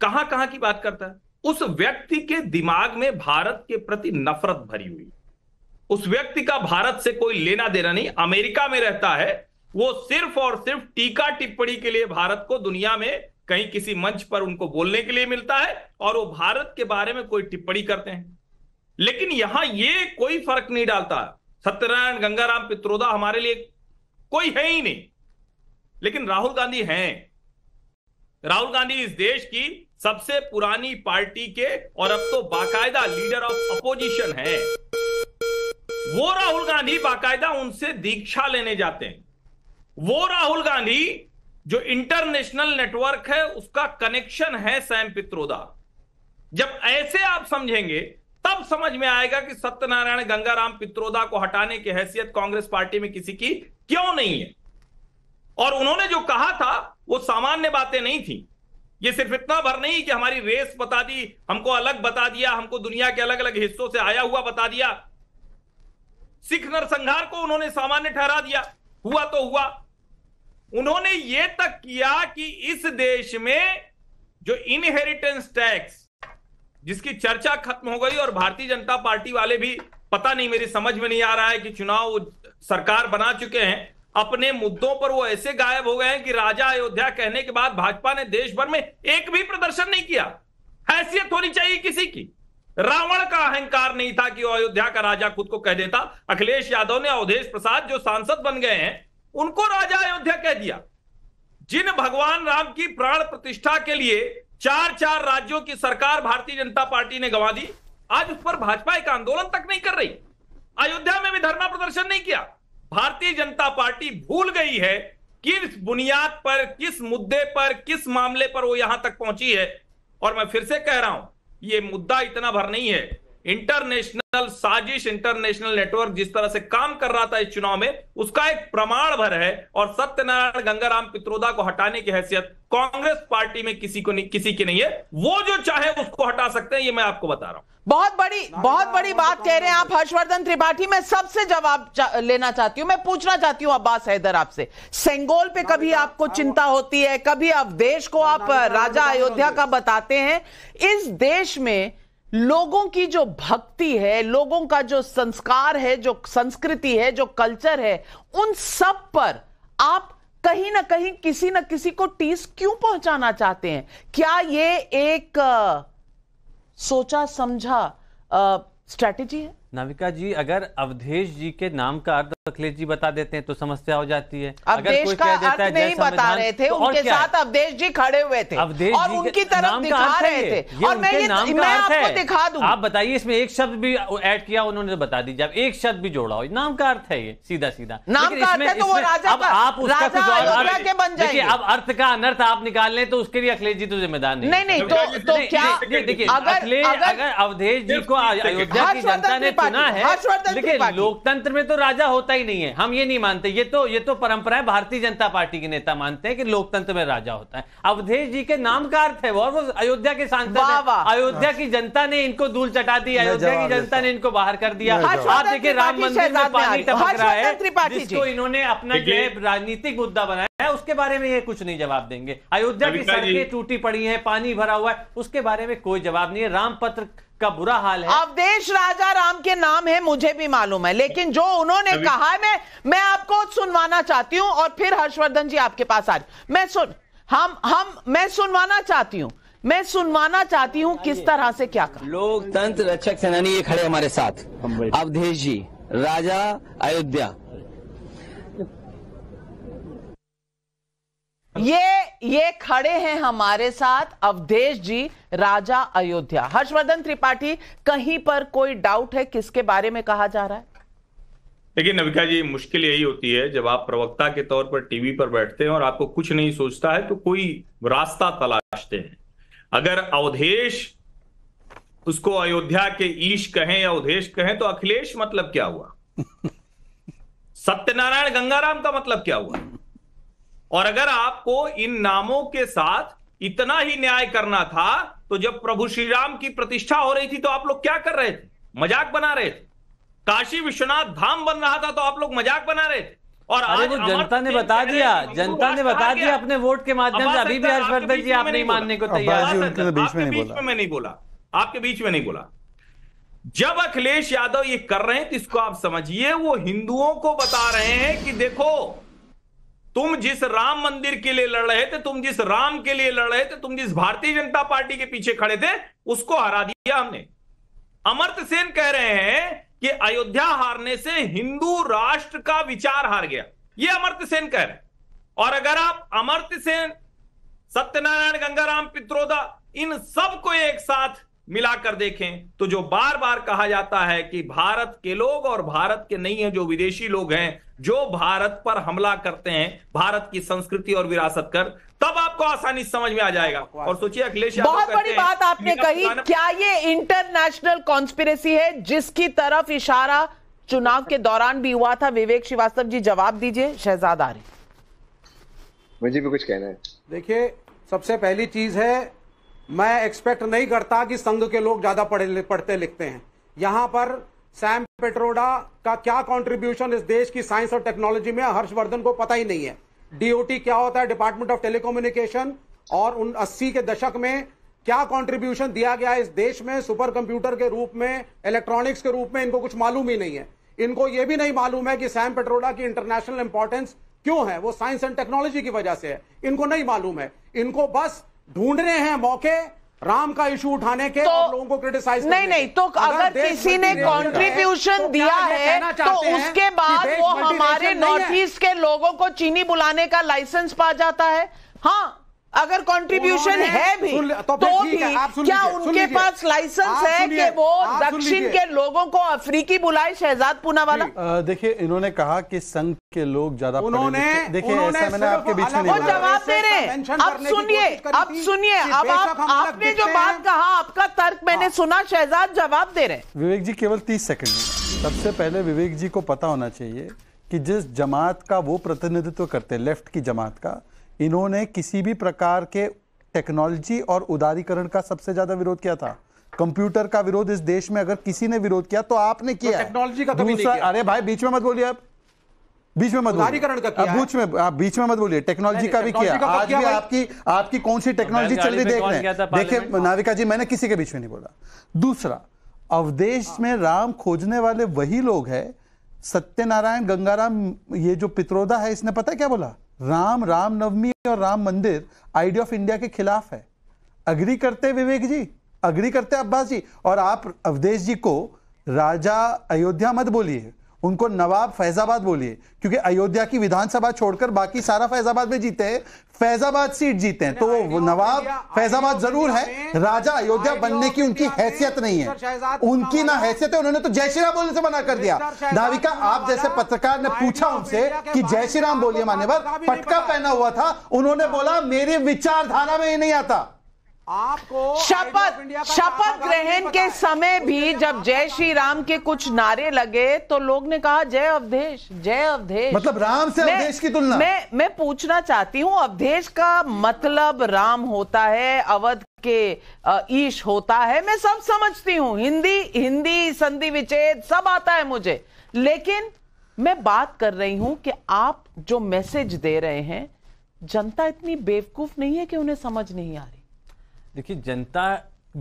कहां कहां की बात करता है उस व्यक्ति के दिमाग में भारत के प्रति नफरत भरी हुई उस व्यक्ति का भारत से कोई लेना देना नहीं अमेरिका में रहता है वो सिर्फ और सिर्फ टीका टिप्पणी के लिए भारत को दुनिया में कहीं किसी मंच पर उनको बोलने के लिए मिलता है और वो भारत के बारे में कोई टिप्पणी करते हैं लेकिन यहां ये कोई फर्क नहीं डालता सत्यनारायण गंगाराम पित्रोदा हमारे लिए कोई है ही नहीं लेकिन राहुल गांधी हैं राहुल गांधी इस देश की सबसे पुरानी पार्टी के और अब तो बाकायदा लीडर ऑफ अपोजिशन है वो राहुल गांधी बाकायदा उनसे दीक्षा लेने जाते हैं वो राहुल गांधी जो इंटरनेशनल नेटवर्क है उसका कनेक्शन है सैम पित्रोदा जब ऐसे आप समझेंगे तब समझ में आएगा कि सत्यनारायण गंगाराम पित्रोदा को हटाने की हैसियत कांग्रेस पार्टी में किसी की क्यों नहीं है और उन्होंने जो कहा था वो सामान्य बातें नहीं थी ये सिर्फ इतना भर नहीं कि हमारी रेस बता दी हमको अलग बता दिया हमको दुनिया के अलग अलग हिस्सों से आया हुआ बता दिया सिख नरसंहार को उन्होंने सामान्य ठहरा दिया हुआ तो हुआ उन्होंने यह तक किया कि इस देश में जो इनहेरिटेंस टैक्स जिसकी चर्चा खत्म हो गई और भारतीय जनता पार्टी वाले भी पता नहीं मेरी समझ में नहीं आ रहा है कि चुनाव सरकार बना चुके हैं अपने मुद्दों पर वो ऐसे गायब हो गए हैं कि राजा अयोध्या कहने के बाद भाजपा ने देश भर में एक भी प्रदर्शन नहीं किया हैसियत होनी चाहिए किसी की रावण का अहंकार नहीं था कि अयोध्या का राजा खुद को कह देता अखिलेश यादव ने अवधेश प्रसाद जो सांसद बन गए हैं उनको राजा अयोध्या कह दिया जिन भगवान राम की प्राण प्रतिष्ठा के लिए चार चार राज्यों की सरकार भारतीय जनता पार्टी ने गंवा दी आज उस पर भाजपा एक आंदोलन तक नहीं कर रही अयोध्या में भी धरना प्रदर्शन नहीं किया भारतीय जनता पार्टी भूल गई है किस बुनियाद पर किस मुद्दे पर किस मामले पर वो यहां तक पहुंची है और मैं फिर से कह रहा हूं ये मुद्दा इतना भर नहीं है इंटरनेशनल साजिश इंटरनेशनल नेटवर्क जिस तरह से काम कर रहा था इस चुनाव में उसका एक प्रमाण भर है और सत्यनारायण गंगाराम पित्रोदा को हटाने की हैसियत कांग्रेस पार्टी में किसी को नहीं किसी की नहीं है वो जो चाहे उसको हटा सकते हैं ये मैं आपको बता रहा हूं बहुत बड़ी बहुत बड़ी बात कह रहे हैं आप हर्षवर्धन त्रिपाठी मैं सबसे जवाब चा, लेना चाहती हूं मैं पूछना चाहती हूं अब्बास हैदर आपसे सेंगोल पे कभी आपको चिंता होती है कभी देश को आप राजा अयोध्या का बताते हैं इस देश में लोगों की जो भक्ति है लोगों का जो संस्कार है जो संस्कृति है जो कल्चर है उन सब पर आप कहीं ना कहीं किसी ना किसी को टीस क्यों पहुंचाना चाहते हैं क्या ये एक सोचा समझा स्ट्रेटेजी है नाविका जी अगर अवधेश जी के नाम का अर्थ अखिलेश जी बता देते हैं तो समस्या हो जाती है अगर कोई कह देता है नहीं बता रहे थे तो उनके साथ अवधेश जी खड़े हुए थे अवधेश और उनकी तरफ दिखा रहे थे और मैं ये नाम का अर्थ है दिखा दूं आप बताइए इसमें एक शब्द भी ऐड किया उन्होंने तो बता दी जब एक शब्द भी जोड़ा हो नाम का अर्थ है ये सीधा सीधा नाम का अर्थ है तो वो राजा अब अर्थ का अनर्थ आप निकाल लें तो उसके लिए अखिलेश जी तो जिम्मेदार नहीं नहीं नहीं तो, तो क्या देखिए अगर अवधेश जी को अयोध्या की जनता ने चुना है लेकिन लोकतंत्र में तो राजा होता ही नहीं है हम ये नहीं मानते ये तो ये तो परंपरा है भारतीय जनता पार्टी के नेता मानते हैं कि लोकतंत्र में राजा होता है अवधेश जी के नाम का अर्थ है वो और वो अयोध्या के सांसद अयोध्या की जनता ने इनको धूल चटा दी अयोध्या की जनता ने इनको बाहर कर दिया आप देखिए राम मंदिर में पानी टपक रहा है जिसको इन्होंने अपना जो राजनीतिक मुद्दा बनाया है उसके बारे में ये कुछ नहीं जवाब देंगे अयोध्या की सड़कें टूटी पड़ी है पानी भरा हुआ है उसके बारे में कोई जवाब नहीं है राम पत्र का बुरा हाल है अवधेश राजा राम के नाम है मुझे भी मालूम है लेकिन जो उन्होंने कहा है मैं मैं आपको सुनवाना चाहती हूँ और फिर हर्षवर्धन जी आपके पास आ मैं सुन हम हम मैं सुनवाना चाहती हूँ मैं सुनवाना चाहती हूँ किस तरह से क्या कर लोकतंत्र रक्षक सेनानी ये खड़े हमारे साथ अवधेश जी राजा अयोध्या ये ये खड़े हैं हमारे साथ अवधेश जी राजा अयोध्या हर्षवर्धन त्रिपाठी कहीं पर कोई डाउट है किसके बारे में कहा जा रहा है देखिए नविका जी मुश्किल यही होती है जब आप प्रवक्ता के तौर पर टीवी पर बैठते हैं और आपको कुछ नहीं सोचता है तो कोई रास्ता तलाशते हैं अगर अवधेश उसको अयोध्या के ईश कहें या अवधेश कहें तो अखिलेश मतलब क्या हुआ <laughs> सत्यनारायण गंगाराम का मतलब क्या हुआ और अगर आपको इन नामों के साथ इतना ही न्याय करना था तो जब प्रभु श्री राम की प्रतिष्ठा हो रही थी तो आप लोग क्या कर रहे थे मजाक बना रहे थे काशी विश्वनाथ धाम बन रहा था तो आप लोग मजाक बना रहे थे और अरे वो जनता ने बता दिया जनता ने बता दिया अपने वोट के माध्यम से अभी भी हर्षवर्धन जी आप नहीं मानने को तैयार आपके तो बीच में मैं नहीं बोला आपके बीच में नहीं बोला जब अखिलेश यादव ये कर रहे हैं तो इसको आप समझिए वो हिंदुओं को बता रहे हैं कि देखो तुम जिस राम मंदिर के लिए लड़ रहे थे तुम जिस राम के लिए लड़ रहे थे तुम जिस भारतीय जनता पार्टी के पीछे खड़े थे उसको हरा दिया हमने अमर्त सेन कह रहे हैं कि अयोध्या हारने से हिंदू राष्ट्र का विचार हार गया ये अमर्त सेन कह रहे हैं और अगर आप अमर्त सेन सत्यनारायण गंगाराम पित्रोदा इन सब को एक साथ मिलाकर देखें तो जो बार बार कहा जाता है कि भारत के लोग और भारत के नहीं है जो विदेशी लोग हैं जो भारत पर हमला करते हैं भारत की संस्कृति और विरासत कर तब आपको आसानी समझ में आ जाएगा और सोचिए अखिलेश बहुत बड़ी बात आपने कही क्या ये इंटरनेशनल कॉन्स्पिरेसी है जिसकी तरफ इशारा चुनाव के दौरान भी हुआ था विवेक श्रीवास्तव जी जवाब दीजिए शहजाद आर्य मुझे भी कुछ कहना है देखिए सबसे पहली चीज है मैं एक्सपेक्ट नहीं करता कि संघ के लोग ज्यादा पढ़े पढ़ते लिखते हैं यहाँ पर सैम पेट्रोडा का क्या कंट्रीब्यूशन इस देश की साइंस और टेक्नोलॉजी में हर्षवर्धन को पता ही नहीं है डीओटी क्या होता है डिपार्टमेंट ऑफ टेलीकोम्युनिकेशन और उन अस्सी के दशक में क्या कंट्रीब्यूशन दिया गया है इस देश में सुपर कंप्यूटर के रूप में इलेक्ट्रॉनिक्स के रूप में इनको कुछ मालूम ही नहीं है इनको यह भी नहीं मालूम है कि सैम पेट्रोडा की इंटरनेशनल इंपॉर्टेंस क्यों है वो साइंस एंड टेक्नोलॉजी की वजह से है इनको नहीं मालूम है इनको बस ढूंढ रहे हैं मौके राम का इशू उठाने के तो, और लोगों को क्रिटिसाइज नहीं नहीं तो अगर, अगर किसी ने तो कॉन्ट्रीब्यूशन दिया है तो उसके बाद वो हमारे नॉर्थ ईस्ट के लोगों को चीनी बुलाने का लाइसेंस पा जाता है हाँ अगर कंट्रीब्यूशन है भी तो, तो भी क्या उनके पास लाइसेंस है कि वो दक्षिण के लोगों को अफ्रीकी बुलाए शहजाद पूना वाला देखिए इन्होंने कहा कि संघ के लोग ज्यादा उन्होंने देखिए ऐसा मैंने आपके बीच में जवाब दे रहे अब सुनिए अब सुनिए अब आपने जो बात कहा आपका तर्क मैंने हाँ। सुना शहजाद जवाब दे रहे विवेक जी केवल तीस सेकंड सबसे पहले विवेक जी को पता होना चाहिए कि जिस जमात का वो प्रतिनिधित्व करते लेफ्ट की जमात का इन्होंने किसी भी प्रकार के टेक्नोलॉजी और उदारीकरण का सबसे ज्यादा विरोध किया था कंप्यूटर का विरोध इस देश में अगर किसी ने विरोध किया तो आपने तो किया टेक्नोलॉजी का कभी नहीं किया। अरे भाई बीच में मत बोलिए आप बीच में मत बोलिए का बीच में आप बीच में मत बोलिए टेक्नोलॉजी का भी किया का आज भी आपकी आपकी कौन सी टेक्नोलॉजी तो चल रही देख रहे देखिए नाविका जी मैंने किसी के बीच में नहीं बोला दूसरा अवदेश हाँ। में राम खोजने वाले वही लोग हैं सत्यनारायण गंगाराम ये जो पित्रोदा है इसने पता है क्या बोला राम रामनवमी और राम मंदिर आइडिया ऑफ इंडिया के खिलाफ है अग्री करते विवेक जी अग्री करते अब्बास जी और आप अवधेश जी को राजा अयोध्या मत बोलिए उनको नवाब फैजाबाद बोलिए क्योंकि अयोध्या की विधानसभा छोड़कर बाकी सारा फैजाबाद में जीते हैं फैजाबाद सीट जीते हैं तो वो नवाब फैजाबाद जरूर है राजा अयोध्या बनने की उनकी हैसियत नहीं है उनकी ना हैसियत है उन्होंने तो जय श्री राम बोलने से मना कर दिया दाविका आप जैसे पत्रकार ने पूछा उनसे कि जय श्री राम बोलिए तो मान्यवर पटका पहना हुआ था उन्होंने बोला मेरे विचारधारा में ये नहीं आता आपको शपथ शपथ ग्रहण के समय भी जब जय श्री राम के कुछ नारे लगे तो लोग ने कहा जय अवधेश जय अवधेश मतलब राम से अवधेश की तुलना मैं मैं पूछना चाहती हूँ अवधेश का मतलब राम होता है अवध के ईश होता है मैं सब समझती हूँ हिंदी हिंदी संधि विच्छेद सब आता है मुझे लेकिन मैं बात कर रही हूँ कि आप जो मैसेज दे रहे हैं जनता इतनी बेवकूफ नहीं है कि उन्हें समझ नहीं आ रही देखिए जनता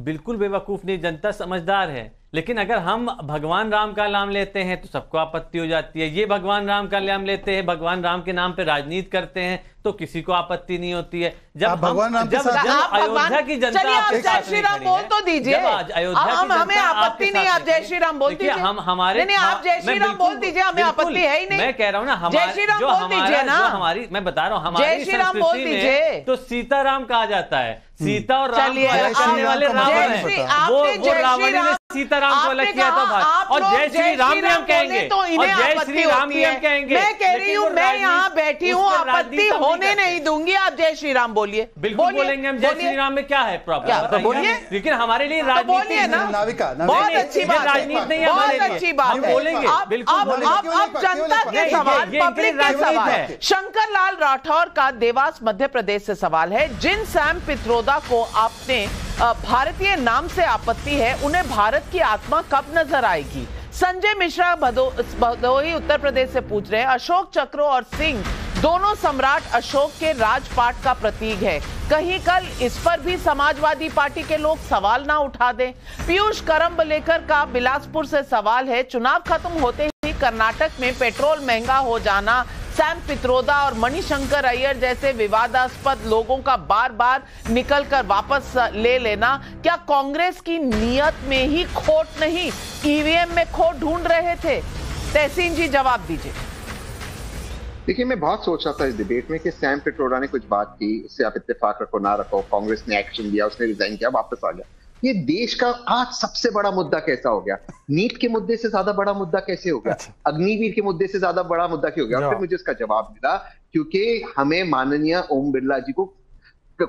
बिल्कुल बेवकूफ़ नहीं जनता समझदार है लेकिन अगर हम भगवान राम का नाम लेते हैं तो सबको आपत्ति हो जाती है ये भगवान राम का नाम लेते हैं भगवान राम के नाम पे राजनीति करते हैं तो किसी को आपत्ति नहीं होती है जब आप भगवान राम जब, जब अयोध्या की जनता आप श्री राम बोल तो दीजिए अयोध्या हम हमें आपत्ति नहीं आप जय श्री राम बोल दीजिए हम हमारे आप हाँ, जय श्री राम बोल दीजिए हमें आपत्ति है ही नहीं मैं कह रहा हूँ ना हमारे जो हमारी मैं बता रहा हूँ राम बोल दीजिए तो सीताराम कहा जाता है सीता और राम को अलग करने वाले रावण है वो वो रावण ने सीता राम को अलग किया था बात और जय श्री राम भी हम कहेंगे तो और जय श्री राम भी हम कहेंगे मैं कह रही हूँ मैं यहाँ बैठी हूँ आपत्ति तो होने नहीं दूंगी आप जय श्री राम बोलिए बिल्कुल बोलेंगे हम जय श्री राम में क्या है प्रॉब्लम तो बोलिए लेकिन हमारे लिए राजनीति नाविका बहुत अच्छी बात राजनीति नहीं बहुत अच्छी बात बोलेंगे बिल्कुल अब जनता के सवाल पब्लिक के सवाल शंकर लाल राठौर का देवास मध्य प्रदेश से सवाल है जिन सैम पित्रो चौदह को आपने भारतीय नाम से आपत्ति है उन्हें भारत की आत्मा कब नजर आएगी संजय मिश्रा भदो, भदोही उत्तर प्रदेश से पूछ रहे हैं अशोक चक्र और सिंह दोनों सम्राट अशोक के राजपाट का प्रतीक है कहीं कल इस पर भी समाजवादी पार्टी के लोग सवाल ना उठा दें पीयूष करम्बलेकर का बिलासपुर से सवाल है चुनाव खत्म होते ही कर्नाटक में पेट्रोल महंगा हो जाना सैम पित्रोदा और मणिशंकर अय्यर जैसे विवादास्पद लोगों का बार बार निकल कर वापस ले लेना क्या कांग्रेस की नीयत में ही खोट नहीं ईवीएम में खोट ढूंढ रहे थे तहसीन जी जवाब दीजिए देखिए मैं बहुत सोच रहा था इस डिबेट में कि सैम पिट्रोडा ने कुछ बात की इससे आप इत्तेफाक रखो ना रखो कांग्रेस ने एक्शन लिया उसने रिजाइन किया वापस आ गया ये देश का आज सबसे बड़ा मुद्दा कैसा हो गया नीट के मुद्दे से ज्यादा बड़ा मुद्दा कैसे हो गया अच्छा। अग्निवीर के मुद्दे से ज्यादा बड़ा मुद्दा क्यों हो गया फिर हाँ। मुझे इसका जवाब मिला क्योंकि हमें माननीय ओम बिरला जी को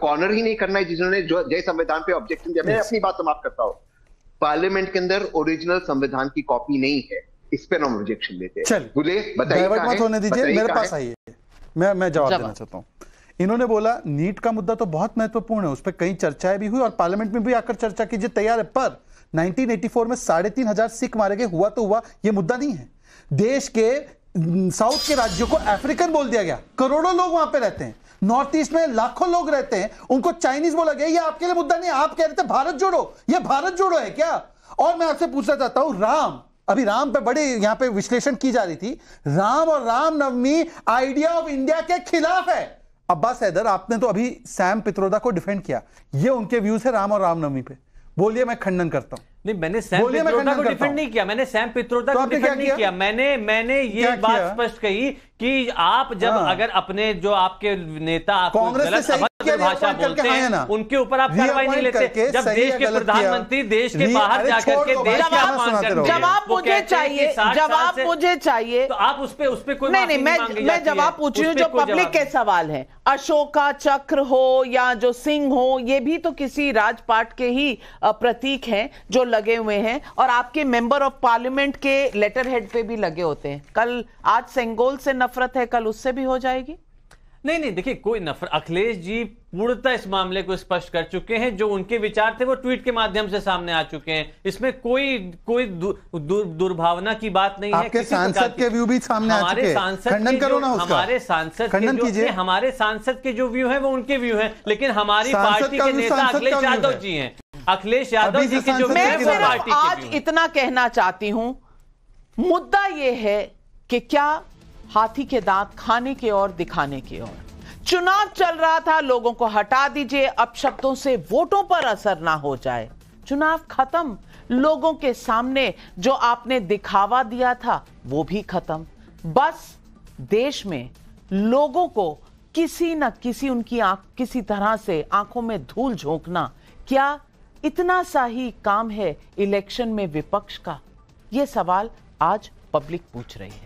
कॉर्नर ही नहीं करना है जिन्होंने जय संविधान पे ऑब्जेक्शन दिया मैं अपनी बात समाप्त करता हूँ पार्लियामेंट के अंदर ओरिजिनल संविधान की कॉपी नहीं है इस पर हम ऑब्जेक्शन देते हैं बोले बताइए मेरे पास आइए मैं मैं जवाब देना चाहता हूँ इन्होंने बोला नीट का मुद्दा तो बहुत महत्वपूर्ण है उस पर कई चर्चाएं भी हुई और पार्लियामेंट में भी आकर चर्चा कीजिए तैयार है पर 1984 में साढ़े तीन हजार सिख मारे गए हुआ तो हुआ यह मुद्दा नहीं है देश के साउथ के राज्यों को अफ्रीकन बोल दिया गया करोड़ों लोग वहां पे रहते हैं नॉर्थ ईस्ट में लाखों लोग रहते हैं उनको चाइनीज बोला गया ये आपके लिए मुद्दा नहीं आप कह रहे थे भारत जोड़ो ये भारत जोड़ो है क्या और मैं आपसे पूछना चाहता हूं राम अभी राम पे बड़े यहां पे विश्लेषण की जा रही थी राम और Ram Navami idea of India के खिलाफ है अब्बास हैदर आपने तो अभी सैम पित्रोदा को डिफेंड किया ये उनके व्यूज है राम और रामनवमी पे बोलिए मैं खंडन करता हूं नहीं मैंने सैम पित्रोदा को डिफेंड नहीं किया मैंने सैम पित्रोदा तो को डिफेंड नहीं किया मैंने मैंने ये बात स्पष्ट कही कि आप जब हाँ। अगर अपने जो आपके नेता कांग्रेस भाषा बोलते हाँ हैं हाँ उनके ऊपर आप कार्रवाई नहीं लेते जब देश के प्रधानमंत्री देश के बाहर जाकर के देश का अपमान जवाब मुझे चाहिए जवाब मुझे चाहिए तो आप उस पर उस पर कोई नहीं नहीं मैं मैं जवाब पूछ रही हूँ जो पब्लिक के सवाल है अशोका चक्र हो या जो सिंह हो ये भी तो किसी राजपाट के ही प्रतीक हैं जो लगे हुए हैं और आपके मेंबर ऑफ पार्लियामेंट के लेटर हेड पे भी लगे होते हैं कल आज सेंगोल से न नफरत है कल उससे भी हो जाएगी नहीं नहीं देखिए कोई नफरत अखिलेश जी पूर्णतः इस मामले को स्पष्ट कर चुके हैं जो उनके विचार थे वो ट्वीट के माध्यम से सामने आ चुके हैं इसमें कोई कोई दु, दु, दु की बात नहीं आपके है सांसद के व्यू भी सामने आ चुके हैं खंडन करो ना उसका हमारे सांसद खंडन कीजिए हमारे सांसद के जो व्यू है वो उनके व्यू है लेकिन हमारी पार्टी के नेता अखिलेश यादव जी है अखिलेश यादव जी की जो पार्टी आज इतना कहना चाहती हूँ मुद्दा ये है कि क्या हाथी के दांत खाने के और दिखाने के और चुनाव चल रहा था लोगों को हटा दीजिए अब शब्दों से वोटों पर असर ना हो जाए चुनाव खत्म लोगों के सामने जो आपने दिखावा दिया था वो भी खत्म बस देश में लोगों को किसी न किसी उनकी आंख किसी तरह से आंखों में धूल झोंकना क्या इतना सा ही काम है इलेक्शन में विपक्ष का ये सवाल आज पब्लिक पूछ रही है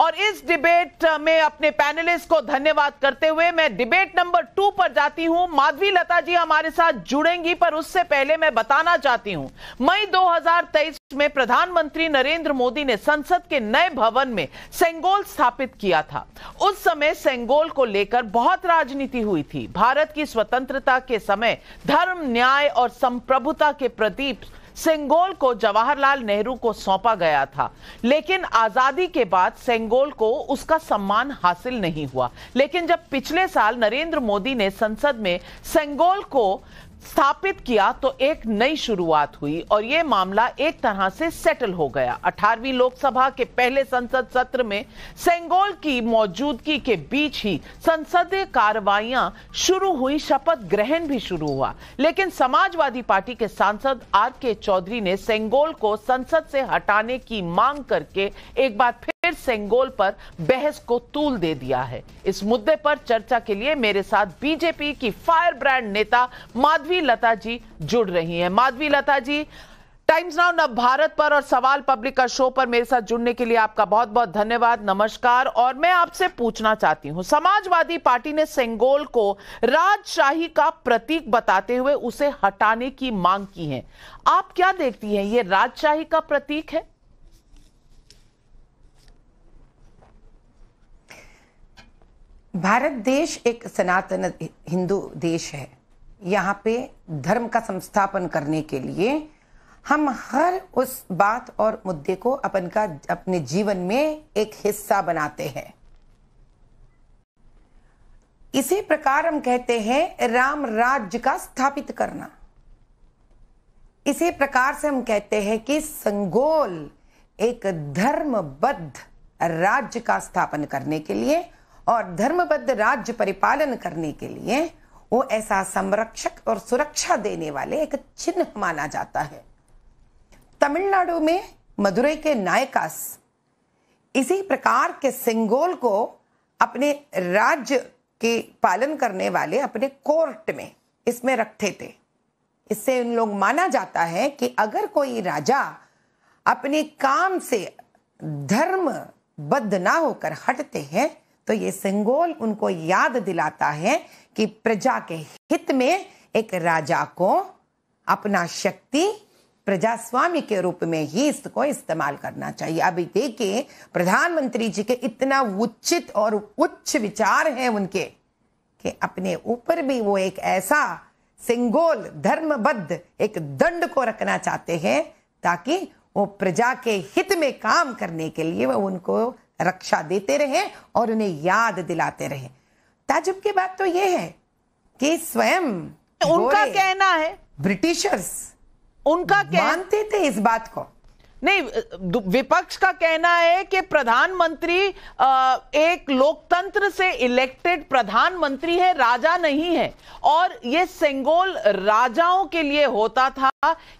और इस डिबेट uh, में अपने पैनलिस्ट को धन्यवाद करते हुए मैं डिबेट नंबर टू पर जाती हूं माधवी लता जी हमारे साथ जुड़ेंगी पर उससे पहले मैं बताना चाहती हूं मई 2023 में प्रधानमंत्री नरेंद्र मोदी ने संसद के नए भवन में सेंगोल स्थापित किया था उस समय सेंगोल को लेकर बहुत राजनीति हुई थी भारत की स्वतंत्रता के समय धर्म न्याय और संप्रभुता के प्रदीप सेंगोल को जवाहरलाल नेहरू को सौंपा गया था लेकिन आजादी के बाद सेंगोल को उसका सम्मान हासिल नहीं हुआ लेकिन जब पिछले साल नरेंद्र मोदी ने संसद में सेंगोल को स्थापित किया तो एक नई शुरुआत हुई और ये मामला एक तरह से सेटल हो गया 18वीं लोकसभा के पहले संसद सत्र में सेंगोल की मौजूदगी के बीच ही संसदीय कार्रवाइयां शुरू हुई शपथ ग्रहण भी शुरू हुआ लेकिन समाजवादी पार्टी के सांसद आर के चौधरी ने सेंगोल को संसद से हटाने की मांग करके एक बार फिर फिर सेंगोल पर बहस को तूल दे दिया है इस मुद्दे पर चर्चा के लिए मेरे साथ बीजेपी की फायर ब्रांड नेता माधवी लता जी जुड़ रही हैं माधवी लता जी टाइम्स नाउ नव भारत पर और सवाल पब्लिक का शो पर मेरे साथ जुड़ने के लिए आपका बहुत बहुत धन्यवाद नमस्कार और मैं आपसे पूछना चाहती हूं समाजवादी पार्टी ने सेंगोल को राजशाही का प्रतीक बताते हुए उसे हटाने की मांग की है आप क्या देखती हैं ये राजशाही का प्रतीक है भारत देश एक सनातन हिंदू देश है यहाँ पे धर्म का संस्थापन करने के लिए हम हर उस बात और मुद्दे को अपन का अपने जीवन में एक हिस्सा बनाते हैं इसी प्रकार हम कहते हैं राम राज्य का स्थापित करना इसी प्रकार से हम कहते हैं कि संगोल एक धर्मबद्ध राज्य का स्थापन करने के लिए और धर्मबद्ध राज्य परिपालन करने के लिए वो ऐसा संरक्षक और सुरक्षा देने वाले एक चिन्ह माना जाता है तमिलनाडु में मदुरई के नायकास इसी प्रकार के सिंगोल को अपने राज्य के पालन करने वाले अपने कोर्ट में इसमें रखते थे इससे उन लोग माना जाता है कि अगर कोई राजा अपने काम से धर्म बद्ध ना होकर हटते हैं तो ये सिंगोल उनको याद दिलाता है कि प्रजा के हित में एक राजा को अपना शक्ति प्रजास्वामी के रूप में ही इसको इस्तेमाल करना चाहिए अभी देखिए प्रधानमंत्री जी के इतना उचित और उच्च विचार है उनके कि अपने ऊपर भी वो एक ऐसा सिंगोल धर्मबद्ध एक दंड को रखना चाहते हैं ताकि वो प्रजा के हित में काम करने के लिए वो उनको रक्षा देते रहे और उन्हें याद दिलाते रहे ताजुब की बात तो यह है कि स्वयं उनका कहना है ब्रिटिशर्स उनका मानते थे इस बात को नहीं विपक्ष का कहना है कि प्रधानमंत्री एक लोकतंत्र से इलेक्टेड प्रधानमंत्री है राजा नहीं है और ये सेंगोल राजाओं के लिए होता था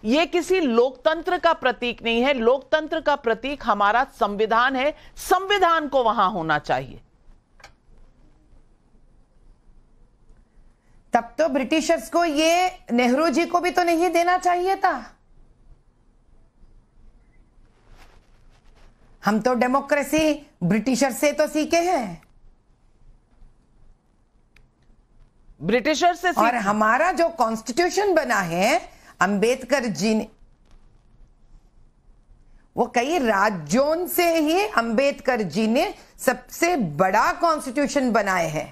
यह किसी लोकतंत्र का प्रतीक नहीं है लोकतंत्र का प्रतीक हमारा संविधान है संविधान को वहां होना चाहिए तब तो ब्रिटिशर्स को ये नेहरू जी को भी तो नहीं देना चाहिए था हम तो डेमोक्रेसी ब्रिटिशर से तो सीखे हैं ब्रिटिशर से और हमारा जो कॉन्स्टिट्यूशन बना है अंबेडकर जी ने वो कई राज्यों से ही अंबेडकर जी ने सबसे बड़ा कॉन्स्टिट्यूशन बनाए हैं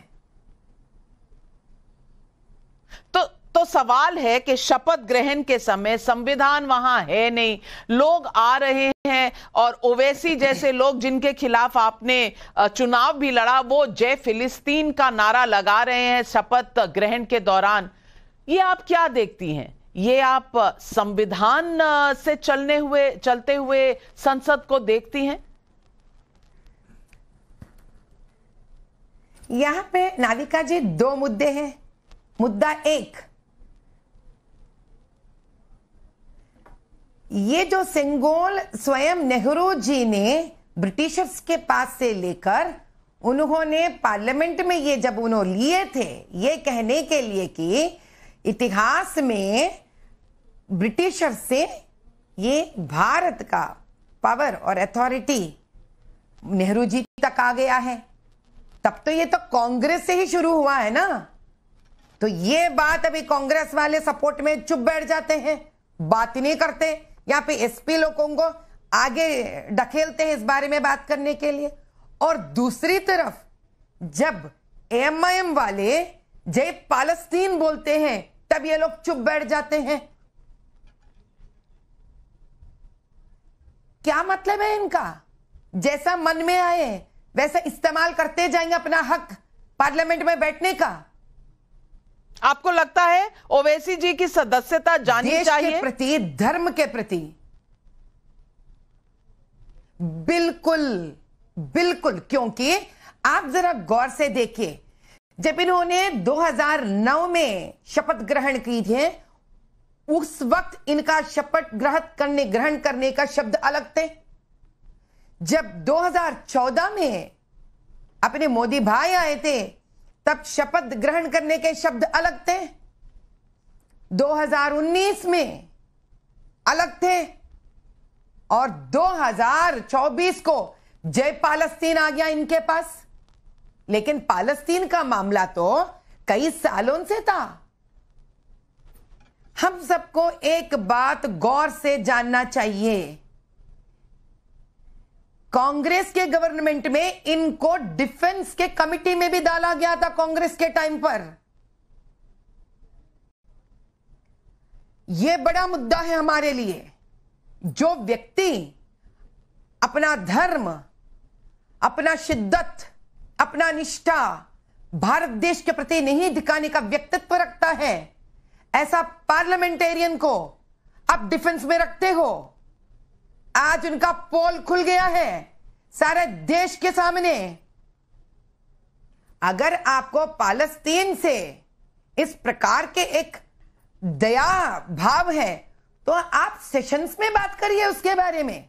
तो सवाल है कि शपथ ग्रहण के समय संविधान वहां है नहीं लोग आ रहे हैं और ओवैसी जैसे लोग जिनके खिलाफ आपने चुनाव भी लड़ा वो जय फिलिस्तीन का नारा लगा रहे हैं शपथ ग्रहण के दौरान ये आप क्या देखती हैं ये आप संविधान से चलने हुए चलते हुए संसद को देखती हैं यहां पे नाविका जी दो मुद्दे हैं मुद्दा एक ये जो सिंगोल स्वयं नेहरू जी ने ब्रिटिशर्स के पास से लेकर उन्होंने पार्लियामेंट में ये जब उन्होंने लिए थे ये कहने के लिए कि इतिहास में ब्रिटिशर्स से ये भारत का पावर और अथॉरिटी नेहरू जी तक आ गया है तब तो ये तो कांग्रेस से ही शुरू हुआ है ना तो ये बात अभी कांग्रेस वाले सपोर्ट में चुप बैठ जाते हैं बात नहीं करते यहाँ पे एसपी लोगों को आगे ढकेलते हैं इस बारे में बात करने के लिए और दूसरी तरफ जब एमआईएम वाले जय पालस्तीन बोलते हैं तब ये लोग चुप बैठ जाते हैं क्या मतलब है इनका जैसा मन में आए वैसा इस्तेमाल करते जाएंगे अपना हक पार्लियामेंट में बैठने का आपको लगता है ओवैसी जी की सदस्यता जानी चाहिए के प्रति धर्म के प्रति बिल्कुल बिल्कुल क्योंकि आप जरा गौर से देखिए जब इन्होंने 2009 में शपथ ग्रहण की थी उस वक्त इनका शपथ ग्रहण करने ग्रहण करने का शब्द अलग थे जब 2014 में अपने मोदी भाई आए थे तब शपथ ग्रहण करने के शब्द अलग थे 2019 में अलग थे और 2024 को जय पालस्तीन आ गया इनके पास लेकिन पालस्तीन का मामला तो कई सालों से था हम सबको एक बात गौर से जानना चाहिए कांग्रेस के गवर्नमेंट में इनको डिफेंस के कमिटी में भी डाला गया था कांग्रेस के टाइम पर यह बड़ा मुद्दा है हमारे लिए जो व्यक्ति अपना धर्म अपना शिद्दत अपना निष्ठा भारत देश के प्रति नहीं दिखाने का व्यक्तित्व रखता है ऐसा पार्लियामेंटेरियन को आप डिफेंस में रखते हो आज उनका पोल खुल गया है सारे देश के सामने अगर आपको पालस्तीन से इस प्रकार के एक दया भाव है तो आप सेशंस में बात करिए उसके बारे में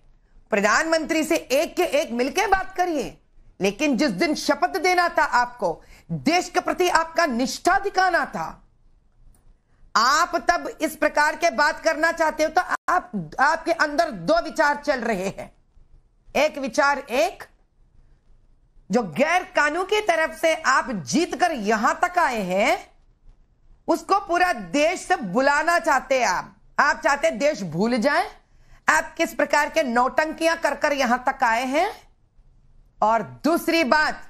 प्रधानमंत्री से एक के एक मिलके बात करिए लेकिन जिस दिन शपथ देना था आपको देश के प्रति आपका निष्ठा दिखाना था आप तब इस प्रकार के बात करना चाहते हो तो आप आपके अंदर दो विचार चल रहे हैं एक विचार एक जो गैर कानून की तरफ से आप जीत कर यहां तक आए हैं उसको पूरा देश से बुलाना चाहते हैं आप आप चाहते देश भूल जाए आप किस प्रकार के नौटंकियां कर कर यहां तक आए हैं और दूसरी बात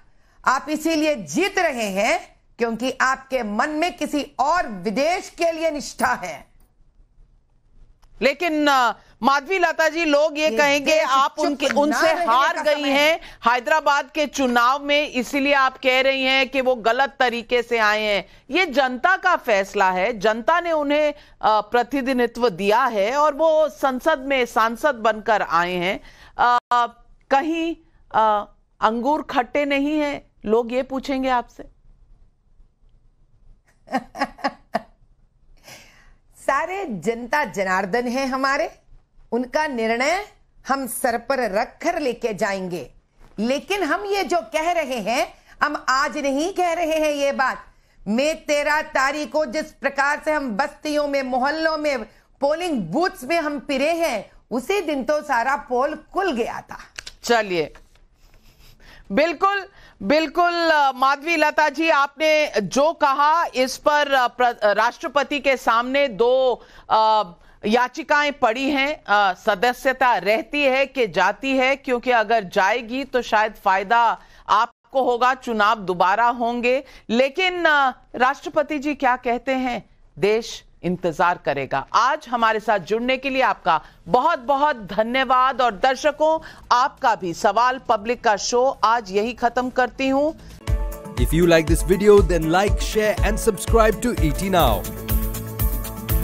आप इसीलिए जीत रहे हैं क्योंकि आपके मन में किसी और विदेश के लिए निष्ठा है लेकिन माधवी लता जी लोग ये, ये कहेंगे आप उनके उनसे हार गई हैं हैदराबाद के चुनाव में इसीलिए आप कह रही हैं कि वो गलत तरीके से आए हैं ये जनता का फैसला है जनता ने उन्हें प्रतिनिधित्व दिया है और वो संसद में सांसद बनकर आए हैं कहीं आ, अंगूर खट्टे नहीं है लोग ये पूछेंगे आपसे <laughs> सारे जनता जनार्दन है हमारे उनका निर्णय हम सर पर रख कर लेके जाएंगे लेकिन हम ये जो कह रहे हैं हम आज नहीं कह रहे हैं ये बात मई तेरह तारीख को जिस प्रकार से हम बस्तियों में मोहल्लों में पोलिंग बूथ्स में हम पिरे हैं उसी दिन तो सारा पोल खुल गया था चलिए बिल्कुल बिल्कुल माधवी लता जी आपने जो कहा इस पर राष्ट्रपति के सामने दो याचिकाएं पड़ी हैं सदस्यता रहती है कि जाती है क्योंकि अगर जाएगी तो शायद फायदा आपको होगा चुनाव दोबारा होंगे लेकिन राष्ट्रपति जी क्या कहते हैं देश इंतजार करेगा आज हमारे साथ जुड़ने के लिए आपका बहुत बहुत धन्यवाद और दर्शकों आपका भी सवाल पब्लिक का शो आज यही खत्म करती हूँ if you like this video then like share and subscribe to ET now